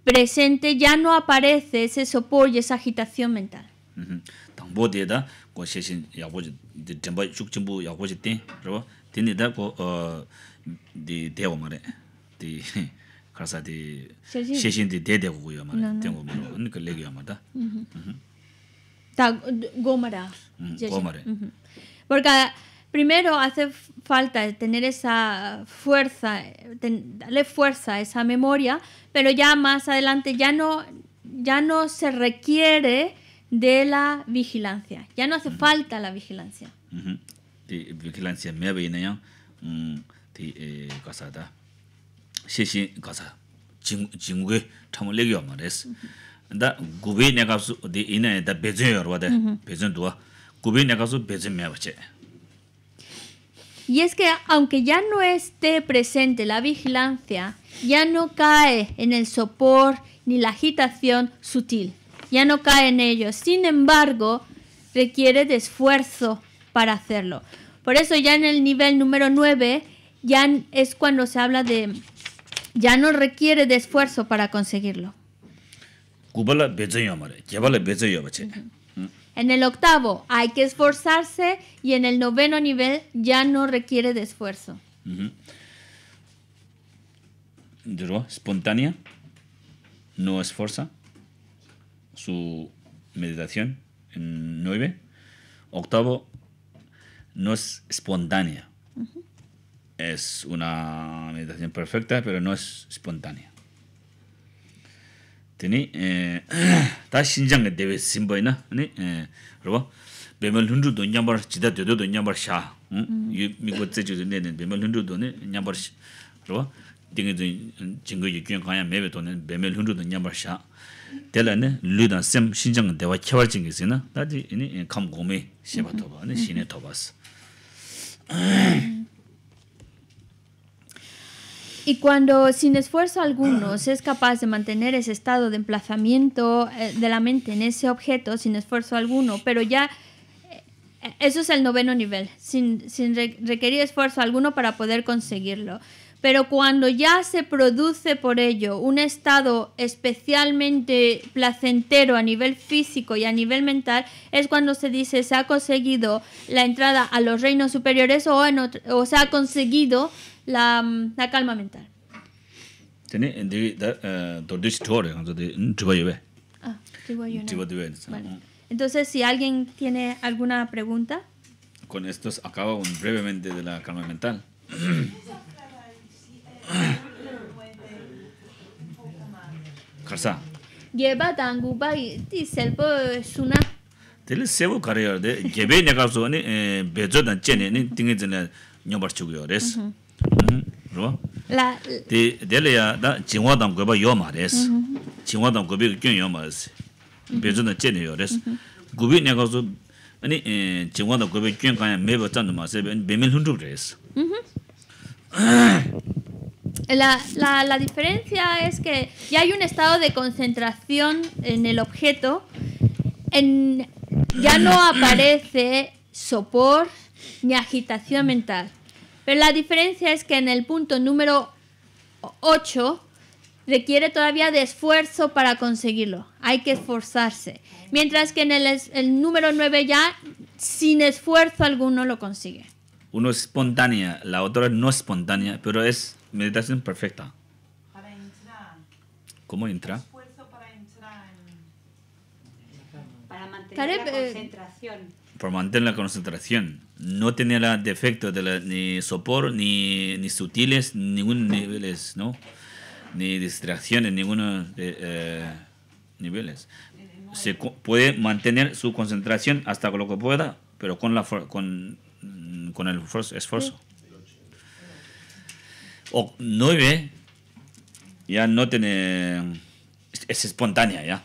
presente, ya no aparece ese sopor y esa agitación mental. primero hace falta tener esa fuerza, darle fuerza a esa memoria, pero ya más adelante ya no, ya no se requiere de la vigilancia, ya no hace falta la vigilancia. Vigilancia me viene ya, mm, eh, casada. Sí, sí, casada. chingwe chamo legyo ma res da gube negasu de ina da bezin bezin negasu bezin y es que aunque ya no esté presente la vigilancia, ya no cae en el sopor ni la agitación sutil, ya no cae en ello. Sin embargo, requiere de esfuerzo para hacerlo. Por eso ya en el nivel número 9 ya es cuando se habla de ya no requiere de esfuerzo para conseguirlo. En el octavo hay que esforzarse y en el noveno nivel ya no requiere de esfuerzo. espontánea, no esforza su meditación en nueve. Octavo, no es espontánea. Es una meditación perfecta, pero no es espontánea. Tani eh, ta xinjiang ga 심보이나 simbay na, eh, rwa, bemel hundru do nyambar chida do do nyambar sha, hmm? mm. yu mikwa tse chido nene, bemel hundru do nyambar sha, rwa, dingi do jingo yu kyun kanya mewe do nene, bemel hundru do nyambar sha. Tela nene, lu dan sem dewa jingi na, eh, kam gome Y cuando sin esfuerzo alguno se es capaz de mantener ese estado de emplazamiento eh, de la mente en ese objeto, sin esfuerzo alguno, pero ya eh, eso es el noveno nivel, sin, requerir esfuerzo alguno para poder conseguirlo. Pero cuando ya se produce por ello un estado especialmente placentero a nivel físico y a nivel mental, es cuando se dice se ha conseguido la entrada a los reinos superiores o, o se ha conseguido la, mm, la calma mental. Tene, de, de, de, Ah, Entonces, si alguien tiene alguna pregunta. Con esto acaba un brevemente de la calma mental. Karsa. Geba tanguba ti selpo suna. Tele sevo karayar de gebe ne karso ni eh, bezo dan chene ni tinge zene nyobar chugiyo res. Uh la de de le ya da jingwa dang ge ba yo ma des jingwa dang ge bi yo ma des be zhen de jian yo des gu bi ne ga zo ani jingwa dang ge bi gyun ya me ba zan de ma se be min hun zhu des La, la, la diferencia es que ya hay un estado de concentración en el objeto, en, ya no aparece sopor ni agitación mental. Pero la diferencia es que en el punto número 8 requiere todavía de esfuerzo para conseguirlo. Hay que esforzarse. Mientras que en el, número 9 ya sin esfuerzo alguno lo consigue. Uno es espontánea, la otra no es espontánea, pero es meditación perfecta. ¿Cómo entra? Esfuerzo para entrar. En... Para mantener la eh, concentración. Para mantener la concentración no tenía defecto de ni sopor, ni, ni sutiles, ningún niveles, ¿no? Ni distracciones, ninguno de eh, niveles. Se puede mantener su concentración hasta lo que pueda, pero con, la con, mm, con el esfuerzo. O nueve ya no tiene... Es espontánea ya.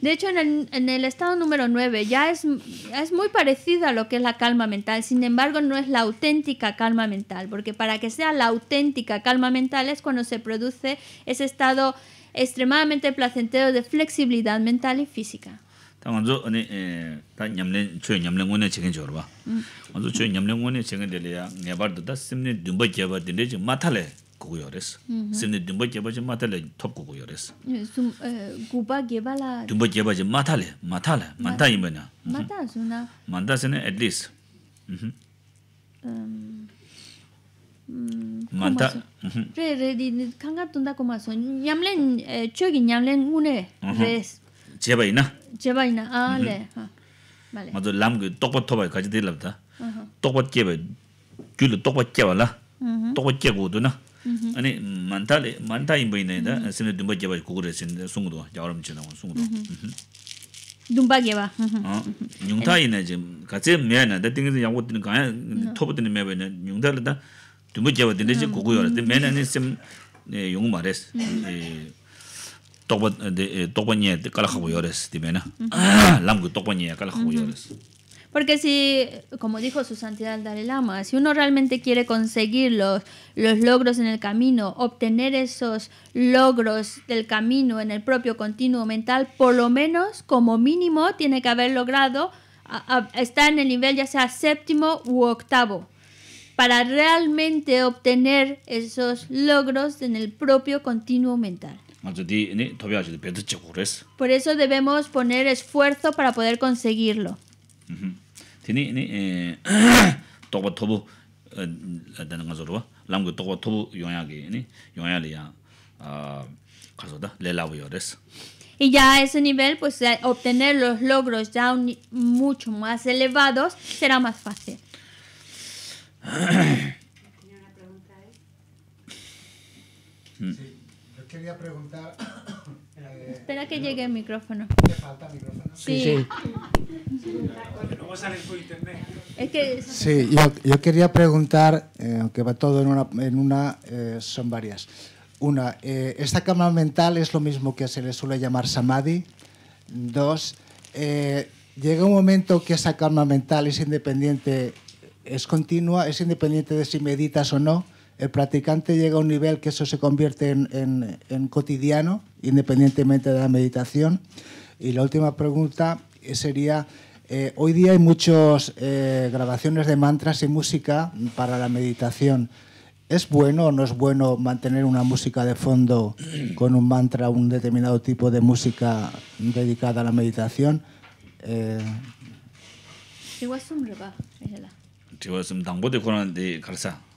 De hecho, en el, estado número 9 ya es, muy parecido a lo que es la calma mental, sin embargo no es la auténtica calma mental, porque para que sea la auténtica calma mental es cuando se produce ese estado extremadamente placentero de flexibilidad mental y física. kukuyo res. Simne dumbo geba je matale top kukuyo res. Guba geba la... Dumbo geba je matale, matale, manta imba na. Manta su na? Manta su na at least. Manta... Re re di kanga tunda kuma su. Nyamlen, choki nyamlen une res. Jeba ina? Jeba ina, a le. Mato lam ku gyulu la. na. 아니 만타레 만타 임보이네다 심네 둠바 제바 고그레신데 송도 야름 지나고 송도 둠바 제바 어 뇽타이네 지금 같이 매나 데팅이 양고 드는 거야 토버드는 매베네 뇽달다 둠바 제바 드는 지심용 말레스 에 똑바 데 똑바니에 데 칼하고 여레스 디메나 람고 똑바니에 칼하고 Porque si, como dijo su santidad el Dalai Lama, si uno realmente quiere conseguir los, logros en el camino, obtener esos logros del camino en el propio continuo mental, por lo menos como mínimo tiene que haber logrado, estar en el nivel ya sea séptimo u octavo para realmente obtener esos logros en el propio continuo mental. Por eso debemos poner esfuerzo para poder conseguirlo. Ah, y ya a ese nivel, pues obtener los logros ya mucho más elevados será más fácil. Mm. quería preguntar Espera que llegue el micrófono. falta el micrófono? Sí. sí. Es que... Sí, yo, yo quería preguntar, eh, aunque va todo en una, en una eh, son varias. Una, eh, ¿esta cama mental es lo mismo que se le suele llamar samadhi? Dos, ¿llega un momento que esa cama mental es independiente, es continua, es independiente de si meditas o no? el practicante llega a un nivel que eso se convierte en, cotidiano, independientemente de la meditación. Y la última pregunta eh, sería, eh, hoy día hay muchas eh, grabaciones de mantras y música para la meditación. ¿Es bueno o no es bueno mantener una música de fondo con un mantra, un determinado tipo de música dedicada a la meditación?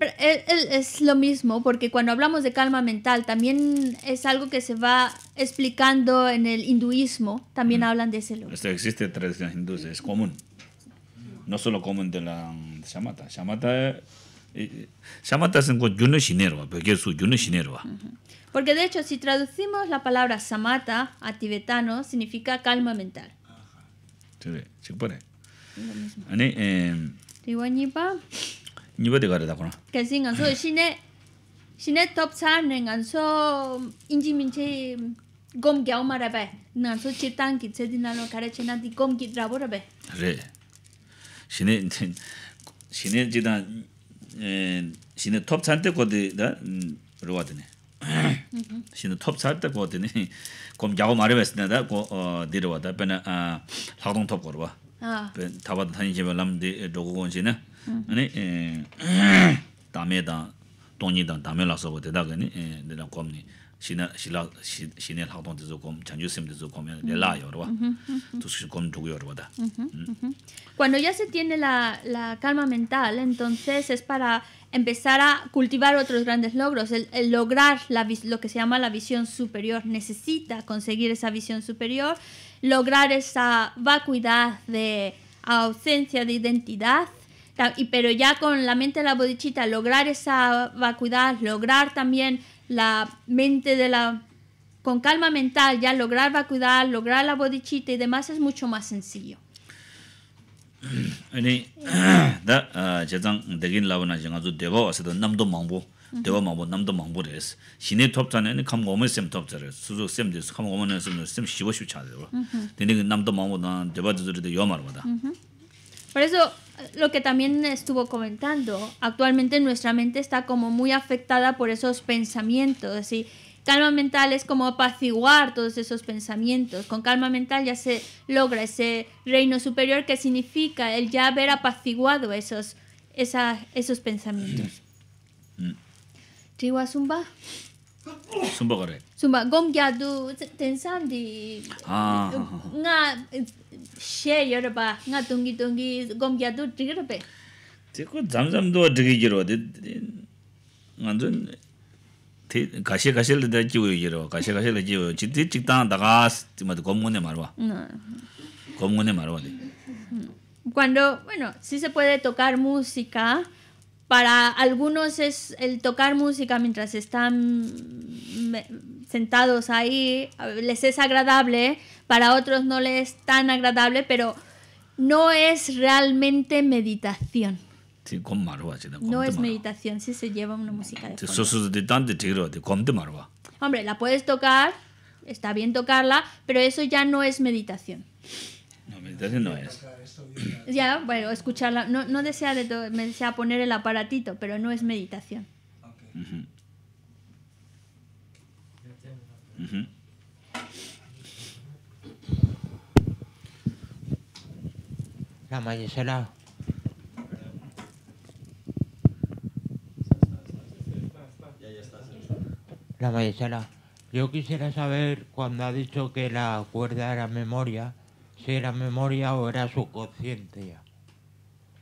es lo mismo, porque cuando hablamos de calma mental, también es algo que se va explicando en el hinduismo, también hablan de ese lugar. Esto existe en tradiciones hindúes, es común. No solo común de la shamata. Shamata, eh, shamata es un yuno shinerwa, porque es su yuno Porque de hecho, si traducimos la palabra samata a tibetano, significa calma mental. Sí, sí, puede. Lo mismo. Eh, 니버데 가르다 코나 캔싱 간소 시네 시네 탑 차네 간소 인지민체 곰게 오마라베 난소 치탄 기체디나노 카레체나 디 곰기 드라보라베 레 시네 시네 지다 에 시네 탑 찬테 코데다 로와드네 시네 탑 차테 코데네 곰 야고 마레베스네다 고 디르와다 베나 아 하동 탑 거르와 아 타바다 타니 제발람 디 도고곤시네 Cuando ya se tiene la, la calma mental, entonces es para empezar a cultivar otros grandes logros, el, lograr la, lo que se llama la visión superior, necesita conseguir esa visión superior, lograr esa vacuidad de ausencia de identidad y, pero ya con la mente de la bodichita, lograr esa vacuidad, lograr también la mente de la... Con calma mental, ya lograr vacuidad, lograr la bodichita y demás es mucho más sencillo. por eso lo que también estuvo comentando, actualmente nuestra mente está como muy afectada por esos pensamientos y calma mental es como apaciguar todos esos pensamientos. Con calma mental ya se logra ese reino superior que significa el ya haber apaciguado esos, esos pensamientos. Mm. sumba gare sumba gom kya du ten di nga she yer ba nga dungi dungi gom kya du trigger pe ko jam jam do dgi gi de nga jun te ga she le da ji wo gi ro le ti da da ga ti ma de gom ne ma gom de cuando bueno si se puede tocar música Para algunos es el tocar música mientras están mm, sentados ahí, les es agradable, para otros no les es tan agradable, pero no es realmente meditación. No es meditación si se lleva una música de fondo. Hombre, la puedes tocar, está bien tocarla, pero eso ya no es meditación entonces no es. Ya, bueno, escucharla. No, desea de me desea poner el aparatito, pero no es meditación. La Mayesela. La Mayesela. Yo quisiera saber, cuando ha dicho que la cuerda era memoria, Será memoria o era subconsciente ya.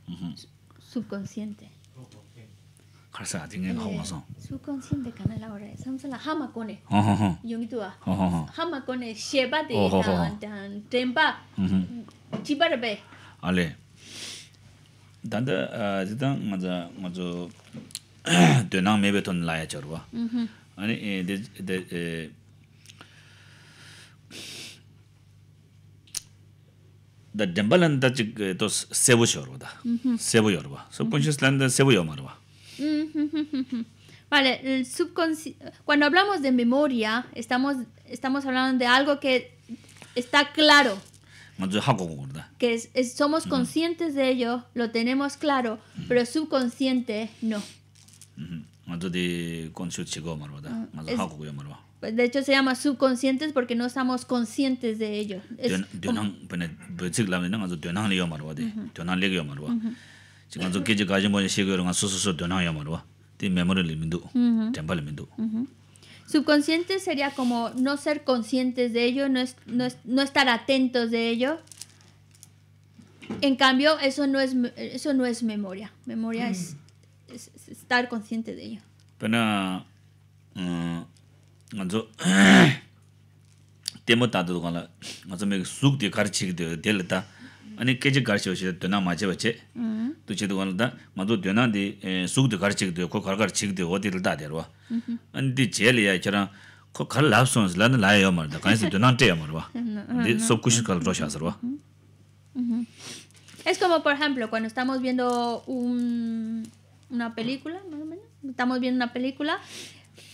Mhm. Subconsciente. Eh, subconsciente. Casa tiene el homo son. Subconsciente que la hora es, son la hama cone. Ajá, ajá. Yo ni tú va. Ajá, ajá. Hama cone sheba de tan oh, temba. Mhm. Chibarbe. Ale. Dando ah, mm-hmm. eh de no más más yo de no me la ya chorba. Mhm. Ani de de da dembalan da chik tos sebu shorwa da. Sebu yorwa. Subconscious land da sebu yomarwa. Vale, el cuando hablamos de memoria, estamos, estamos hablando de algo que está claro. Que es, es, somos conscientes de ello, lo tenemos claro, pero subconsciente no. De hecho, se llama subconscientes porque no estamos conscientes de ello. Pues, pues, subconscientes sería como no ser conscientes de ello, no, es, no, estar atentos de ello. En cambio, eso no es, eso no es memoria. Memoria es, mm. estar consciente de ello. Pero, ah, ngazu temo tata dhukwa la ngazu mek suk di kar chik di dhila ta ani kechik kar chik wachita dhuna ma chiba che tu che dhukwa la ta ngazu dhuna di suk di kar chik di ko kar kar chik di o dhila ta dhirwa ani di che li ya kira ko kar lab suan si lana laya yo marwa estamos viendo una película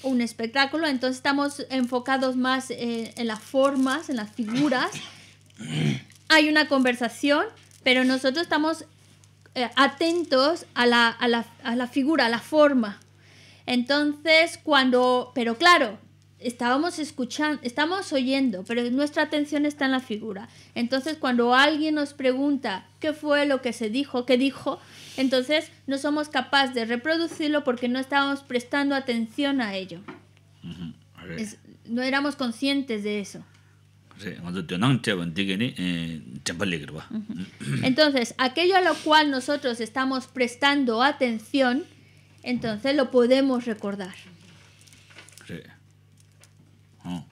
un espectáculo, entonces estamos enfocados más eh, en, las formas, en las figuras. Hay una conversación, pero nosotros estamos eh, atentos a la, a, la, a la figura, a la forma. Entonces, cuando, pero claro, estábamos escuchando, estamos oyendo, pero nuestra atención está en la figura. Entonces, cuando alguien nos pregunta qué fue lo que se dijo, qué dijo, entonces no somos capaces de reproducirlo porque no estábamos prestando atención a ello. no éramos conscientes de eso. Eh, entonces, aquello a lo cual nosotros estamos prestando atención, entonces lo podemos recordar. Oh.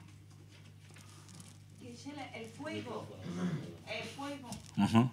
El fuego. El fuego.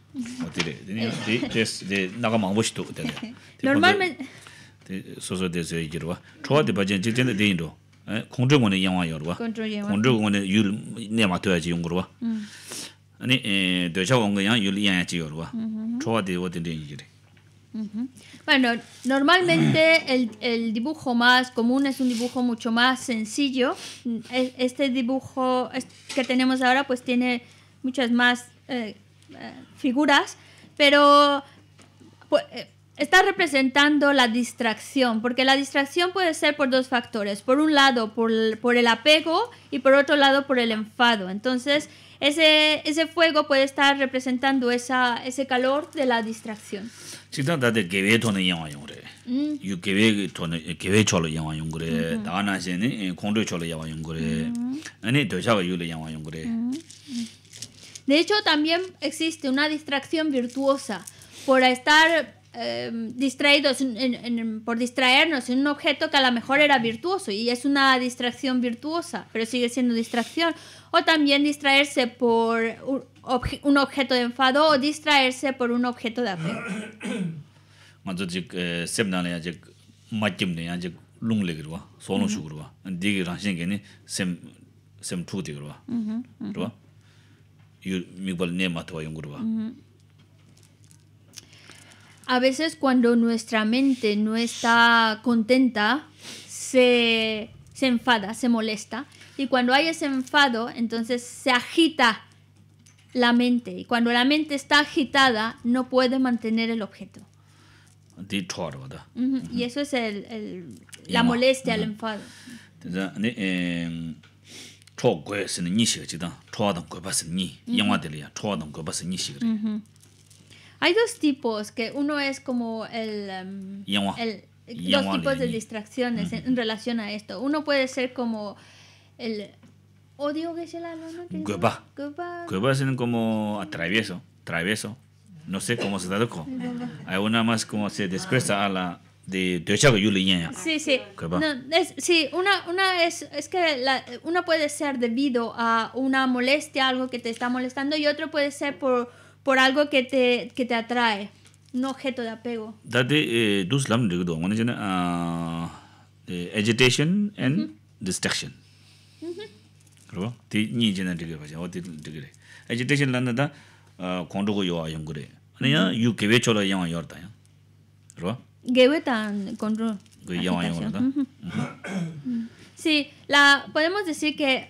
Normalmente... Bueno, normalmente el, dibujo más común es un dibujo mucho más sencillo. Mm, e, este dibujo que tenemos ahora pues tiene muchas más... Eh, eh, figuras, pero pues, eh, está representando la distracción, porque la distracción puede ser por dos factores, por un lado por, por el apego y por otro lado por el enfado. Entonces, ese, ese fuego puede estar representando esa, ese calor de la distracción. chidang yu cholo kongdo ane yu de hecho, también existe una distracción virtuosa por estar em, distraídos por distraernos en un objeto que a lo mejor era virtuoso y es una distracción virtuosa, pero sigue siendo distracción. O también distraerse por un, objeto de enfado o distraerse por un objeto de afecto. A veces cuando nuestra mente no está contenta, se, enfada, se molesta. Y cuando hay ese enfado, entonces se agita la mente. Y cuando la mente está agitada, no puede mantener el objeto. Y eso es la molestia, el enfado. Em, hay dos tipos, que uno es como el... Em, dos tipos de distracciones en, relación a esto. Uno puede ser como el odio que se la como atravieso, travieso. No sé cómo se traduce Hay una más como se despreza a la de Deochago Yuliña. ¿eh? Sí, sí. No, es, sí, una, una es, es que la, una puede ser debido a una molestia, algo que te está molestando, y otro puede ser por, por algo que te, que te atrae, un objeto de apego. Date, eh, dos lam ah, de do, one is agitation and mm -hmm. distraction. 그리고 de 니제는 되게 봐자 어디 되게 agitation 란다 어 공도고 요아 연구래 아니야 유 개외초로 영어 열다야 그리고 Sí, la, podemos decir que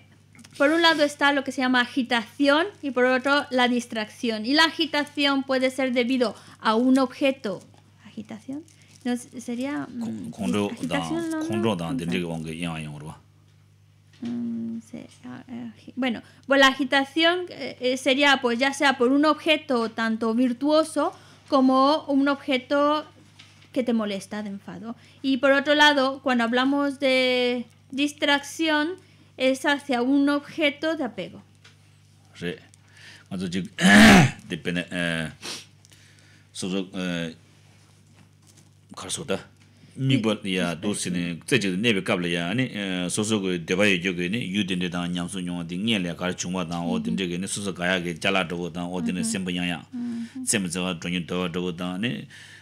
por un lado está lo que se llama agitación y por otro la distracción. Y la agitación puede ser debido a un objeto. Agitación. sería... Bueno, pues la agitación eh, eh, sería pues ya sea por un objeto tanto virtuoso como un objeto que te molesta de enfado. Y por otro lado, cuando hablamos de distracción, es hacia un objeto de apego.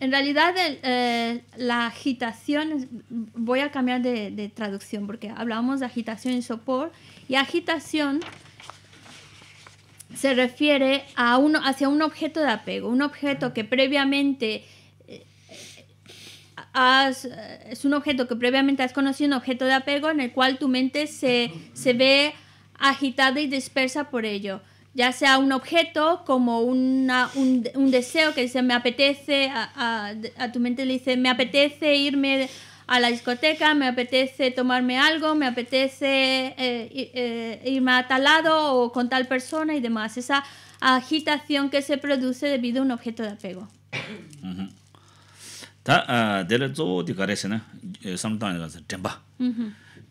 En realidad, eh, la agitación, voy a cambiar de, traducción porque hablábamos de agitación y sopor, y agitación se refiere a uno, hacia un objeto de apego, un objeto que previamente eh, has, es un objeto que previamente has conocido, un objeto de apego en el cual tu mente se, se ve agitada y dispersa por ello ya sea un objeto como una, un, un, deseo que dice me apetece, a, a, tu mente le dice me apetece irme a la discoteca, me apetece tomarme algo, me apetece eh, eh, irme a tal lado o con tal persona y demás. Esa agitación que se produce debido a un objeto de apego. Uh -huh.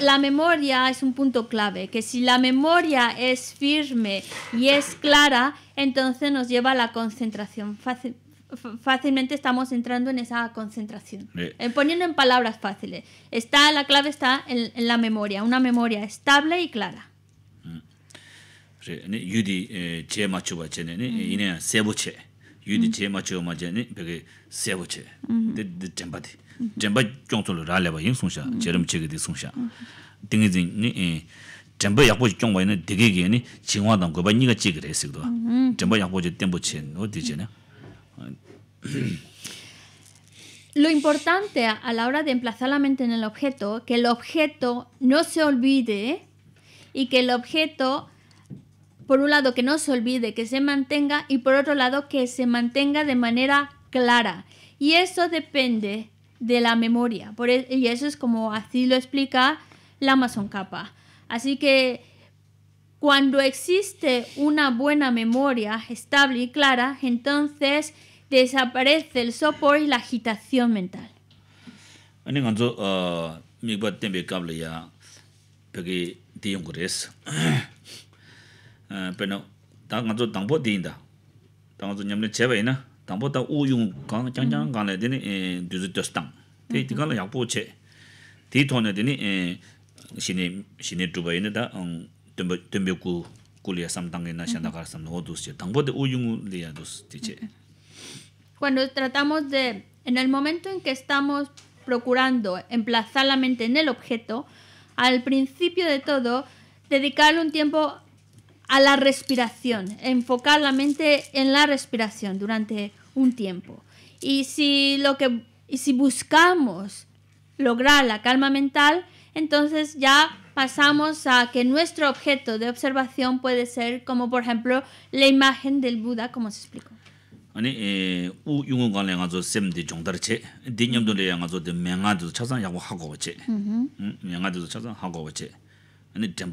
la memoria es un punto clave, que si la memoria es firme y es clara, entonces nos lleva a la concentración. fácilmente estamos entrando en esa concentración. Eh, poniendo en palabras fáciles. Está, la clave está en, la memoria, una memoria estable y clara. 유디체 che ma che ma je ni pege sebo che de de temba de temba chong tsol ra le ba yin sung sha jerem che ge de sung sha ding zin ni e temba yak wa ni de ge ge ni jing dang go ba ni che ge se do che je ne Lo importante a la hora de emplazar la mente en el objeto, que el objeto no se olvide y que el objeto por un lado que no se olvide, que se mantenga y por otro lado que se mantenga de manera clara. Y eso depende de la memoria. Por e, y eso es como así lo explica la Amazon Capa. Así que cuando existe una buena memoria estable y clara, entonces desaparece el sopor y la agitación mental pēnā tā ngā tsō tāngpō tīndā tā ngā tsō ñamne chēbē inā tāngpō tā wū yung kāng chāng chāng kāng lē tīni dūzu tēs tāng tī tī kāng lē yāqpō chē tī tō nē tīni shīni shīni tūbā inā tā tēmbē kū kū lē sām tāng inā shiāndā kār sām hō che chē tāngpō tā yung lē yā dūs tī Cuando tratamos de, en el momento en que estamos procurando emplazar la mente en el objeto, al principio de todo, dedicarle un tiempo a la respiración, enfocar la mente en la respiración durante un tiempo. Y si, lo que, y si buscamos lograr la calma mental, entonces ya pasamos a que nuestro objeto de observación puede ser como por ejemplo la imagen del Buda, como se explicó porque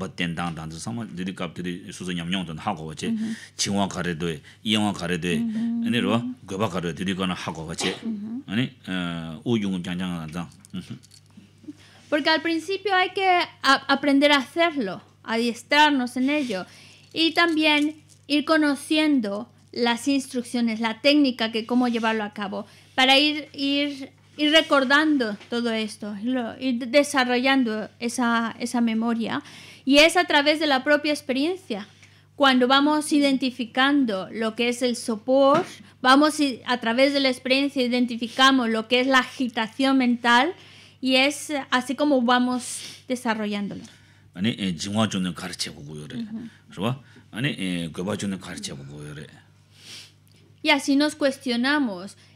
al principio hay que aprender a hacerlo adiestrarnos en ello y también ir conociendo las instrucciones, la técnica que cómo llevarlo a cabo, para ir, ir Ir recordando todo esto, ir desarrollando esa, esa memoria. Y es a través de la propia experiencia. Cuando vamos identificando lo que es el sopor, vamos a través de la experiencia identificamos lo que es la agitación mental y es así como vamos desarrollándolo. Y así nos cuestionamos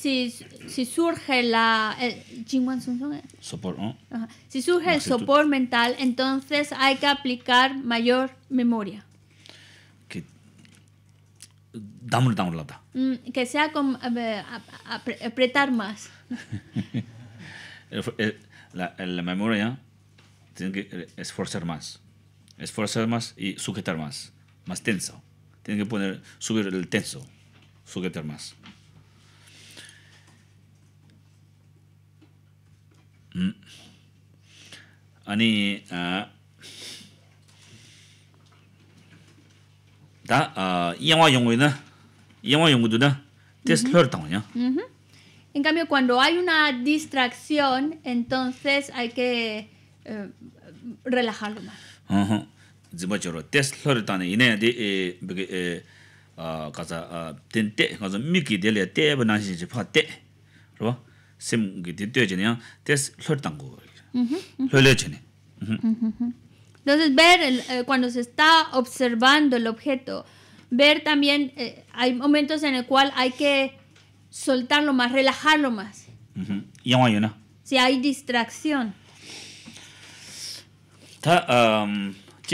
si, si surge la el, eh. sopor, si surge el mental, entonces hay que aplicar mayor memoria. Que, mm, que sea como apretar más. la, la, memoria tiene que eh, esforzar más, esforzar más y sujetar más, más tenso. Tiene que poner subir el tenso, sujetar más. 아니 아 다, 아 영화 용어는 영화 용어도나 테스트를 음. En cambio cuando hay una distracción, entonces hay que relajarlo más. 어허. 지버저로 에 가자. 그렇죠? entonces ver eh, cuando se está observando el objeto ver también eh, hay momentos en el cual hay que soltarlo más relajarlo más aún hay una si hay distracción ta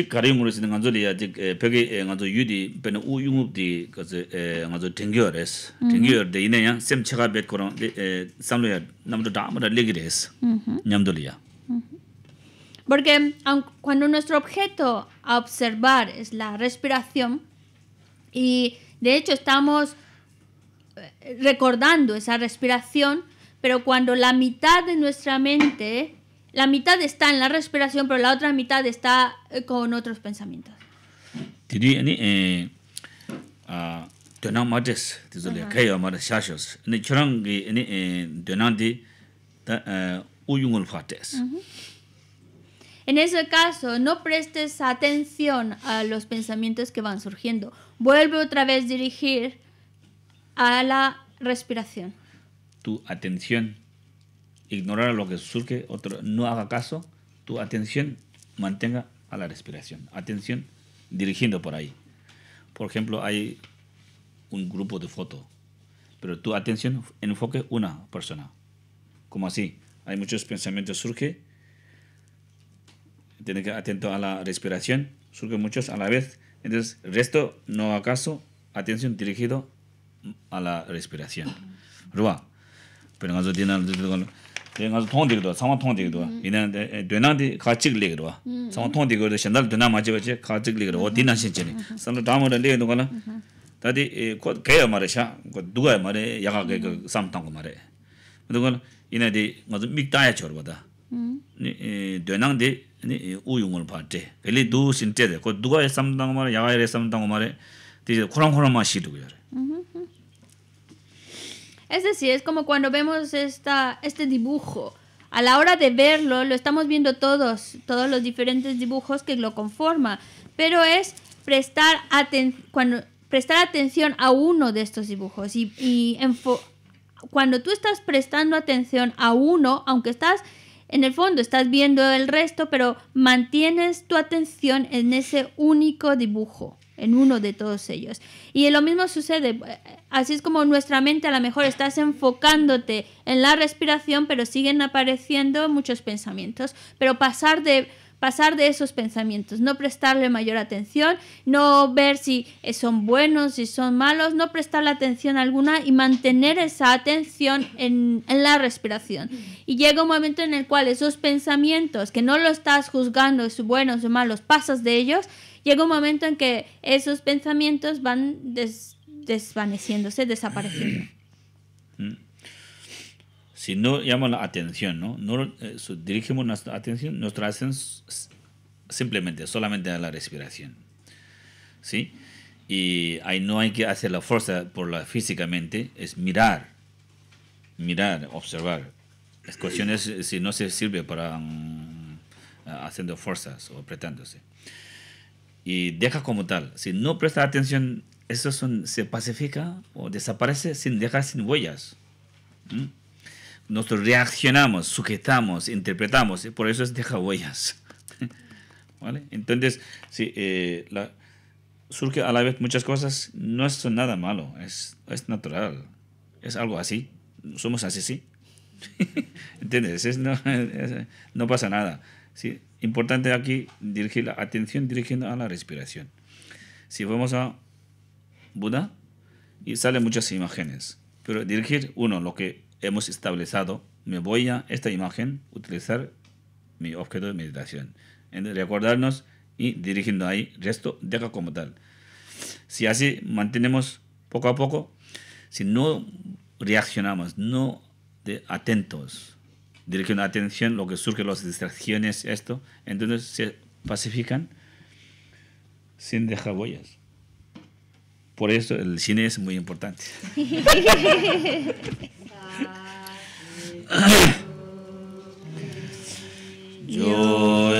porque cuando nuestro objeto a observar es la respiración, y de hecho estamos eh, recordando esa respiración, pero cuando la mitad de nuestra mente la mitad está en la respiración, pero la otra mitad está eh, con otros pensamientos. En ese caso, no prestes atención a los pensamientos que van surgiendo. Vuelve otra vez a dirigir a la respiración. Tu atención ignorar lo que surge, otro no haga caso, tu atención mantenga a la respiración, atención dirigiendo por ahí. Por ejemplo, hay un grupo de fotos, pero tu atención enfoque una persona. Como así, hay muchos pensamientos surge, tiene que atento a la respiración, surgen muchos a la vez, entonces el resto no haga caso, atención dirigido a la respiración. Rua. Pero ngāzu tōng 상황 dhwa, tsāngwa tōng dhīg dhwa, inā dhwēnā dhī kā chīg līg dhwa, tsāngwa tōng dhīg dhwa, shantāla dhwēnā mā chība chī, kā chīg līg dhwa, o dhīnā shīn chīni, sāngwa dhāma dhā līg dhwa kāna, tā dhī kua kaya mā rā shā, kua dhūgā mā rā, yā kā kaya kā sāma tāngwa mā rā, inā dhī mā Es decir, es como cuando vemos este dibujo. A la hora de verlo, lo estamos viendo todos, todos los diferentes dibujos que lo conforman. Pero es prestar, cuando, prestar atención a uno de estos dibujos. Y, y cuando tú estás prestando atención a uno, aunque estás en el fondo estás viendo el resto, pero mantienes tu atención en ese único dibujo en uno de todos ellos. Y lo mismo sucede, así es como nuestra mente a lo mejor estás enfocándote en la respiración, pero siguen apareciendo muchos pensamientos, pero pasar de pasar de esos pensamientos, no prestarle mayor atención, no ver si son buenos, si son malos, no prestarle atención alguna y mantener esa atención en, la respiración. Y llega un momento en el cual esos pensamientos que no lo estás juzgando, si buenos o malos, pasas de ellos llega un momento en que esos pensamientos van desvaneciéndose, desapareciendo. Mm. Si no llamamos la atención, ¿no? no eh, dirigimos nuestra atención, nos atención simplemente, solamente a la respiración. ¿Sí? Y ahí no hay que hacer la fuerza por la físicamente, es mirar, mirar, observar. Las cuestiones eh, si no se sirve para mm, haciendo fuerzas o apretándose y deja como tal. Si no presta atención, eso se pacifica o desaparece sin dejar sin huellas. ¿Mm? Nosotros reaccionamos, sujetamos, interpretamos, y por eso es deja huellas. ¿Vale? Entonces, si, eh, surge a la vez muchas cosas, no es nada malo, es, natural, es algo así, somos así, sí. ¿Entiendes? no, no pasa nada. Sí, importante aquí dirigir la atención dirigiendo a la respiración. Si vamos a Buda, y salen muchas imágenes, pero dirigir uno, lo que hemos establecido, me voy a esta imagen, utilizar mi objeto de meditación, en recordarnos y dirigiendo ahí, resto deja como tal. Si así mantenemos poco a poco, si no reaccionamos, no de atentos, Dirige una atención, lo que surge, las distracciones, esto. Entonces se pacifican sin dejar huellas. Por eso el cine es muy importante. Yo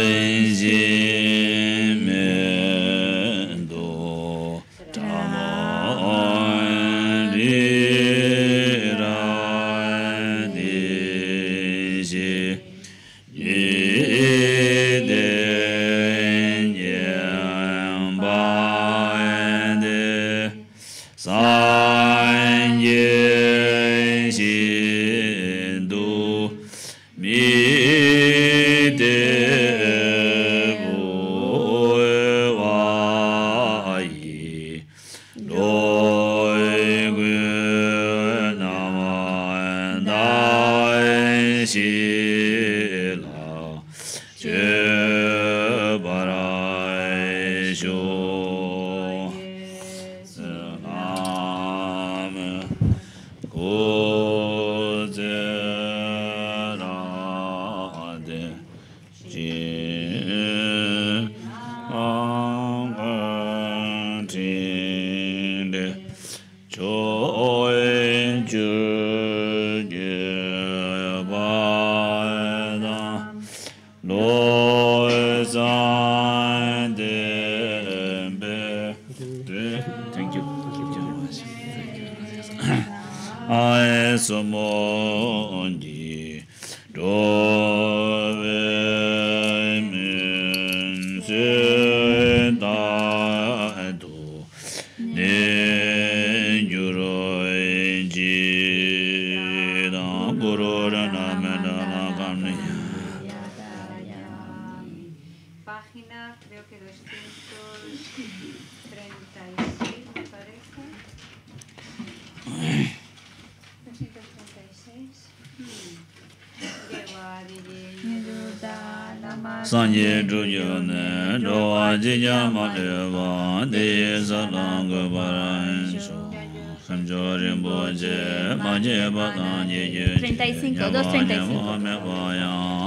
sanje trujyo ne dhova jinyo matyoba diye satanga parayinso samcho rinpo che manje je nyabha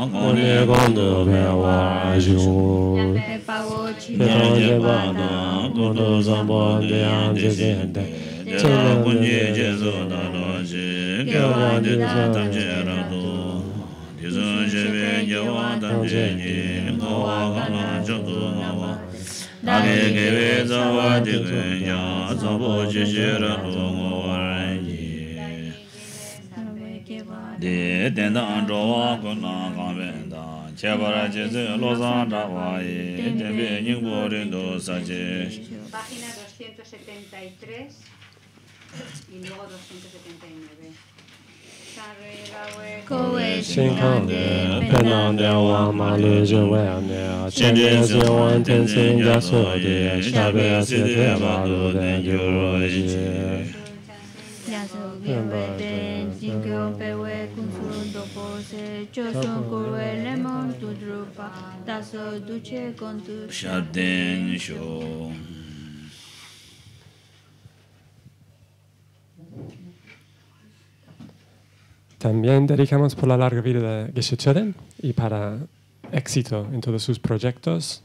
kone mewa tamche དགོངས་དམ་གཉེན་མང་པོ་མང་དུ་དང་། ང་ལ་གནས་བའི་ཟབ་མོ་དེ་ཡང་ཟབ་པོ་ཅི་ཞེ་རང་གོ་བ་ལ་ཡིན། དེ་དེན་དང་འདྲོ་གුණང་བ་དེ་དང་ཆབ་རལ་ཅིན་ཨོ་ཛ་ད་པ་ཡིན། དེ་བས་ཡིན་གོ་རེན་དུ་སাজ チェ།星空的盼望的王马路就为了你，今天是我天生加速的，下辈子的马路的就落地。亚洲别为的，金狗别为功夫多波些，就算苦为雷蒙都住吧，大手都切光都。下定雄。También dedicamos por la larga vida de Geschichten y para éxito en todos sus proyectos.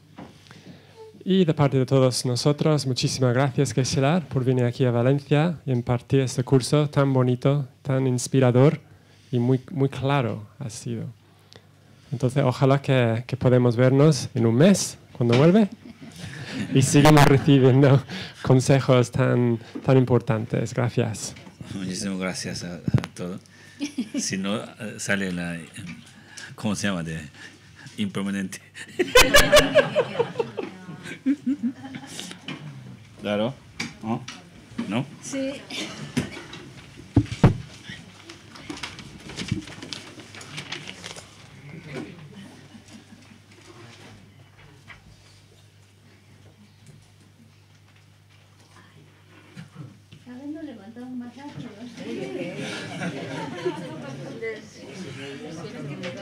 Y de parte de todos nosotros, muchísimas gracias, Lar por venir aquí a Valencia y impartir este curso tan bonito, tan inspirador y muy, muy claro ha sido. Entonces, ojalá que, que podamos vernos en un mes, cuando vuelve, y sigamos recibiendo consejos tan, tan importantes. Gracias. Muchísimas gracias a, a todos. si no, eh, sale la. Eh, ¿Cómo se llama? De impermanente. claro. ¿No? ¿No? Sí. los más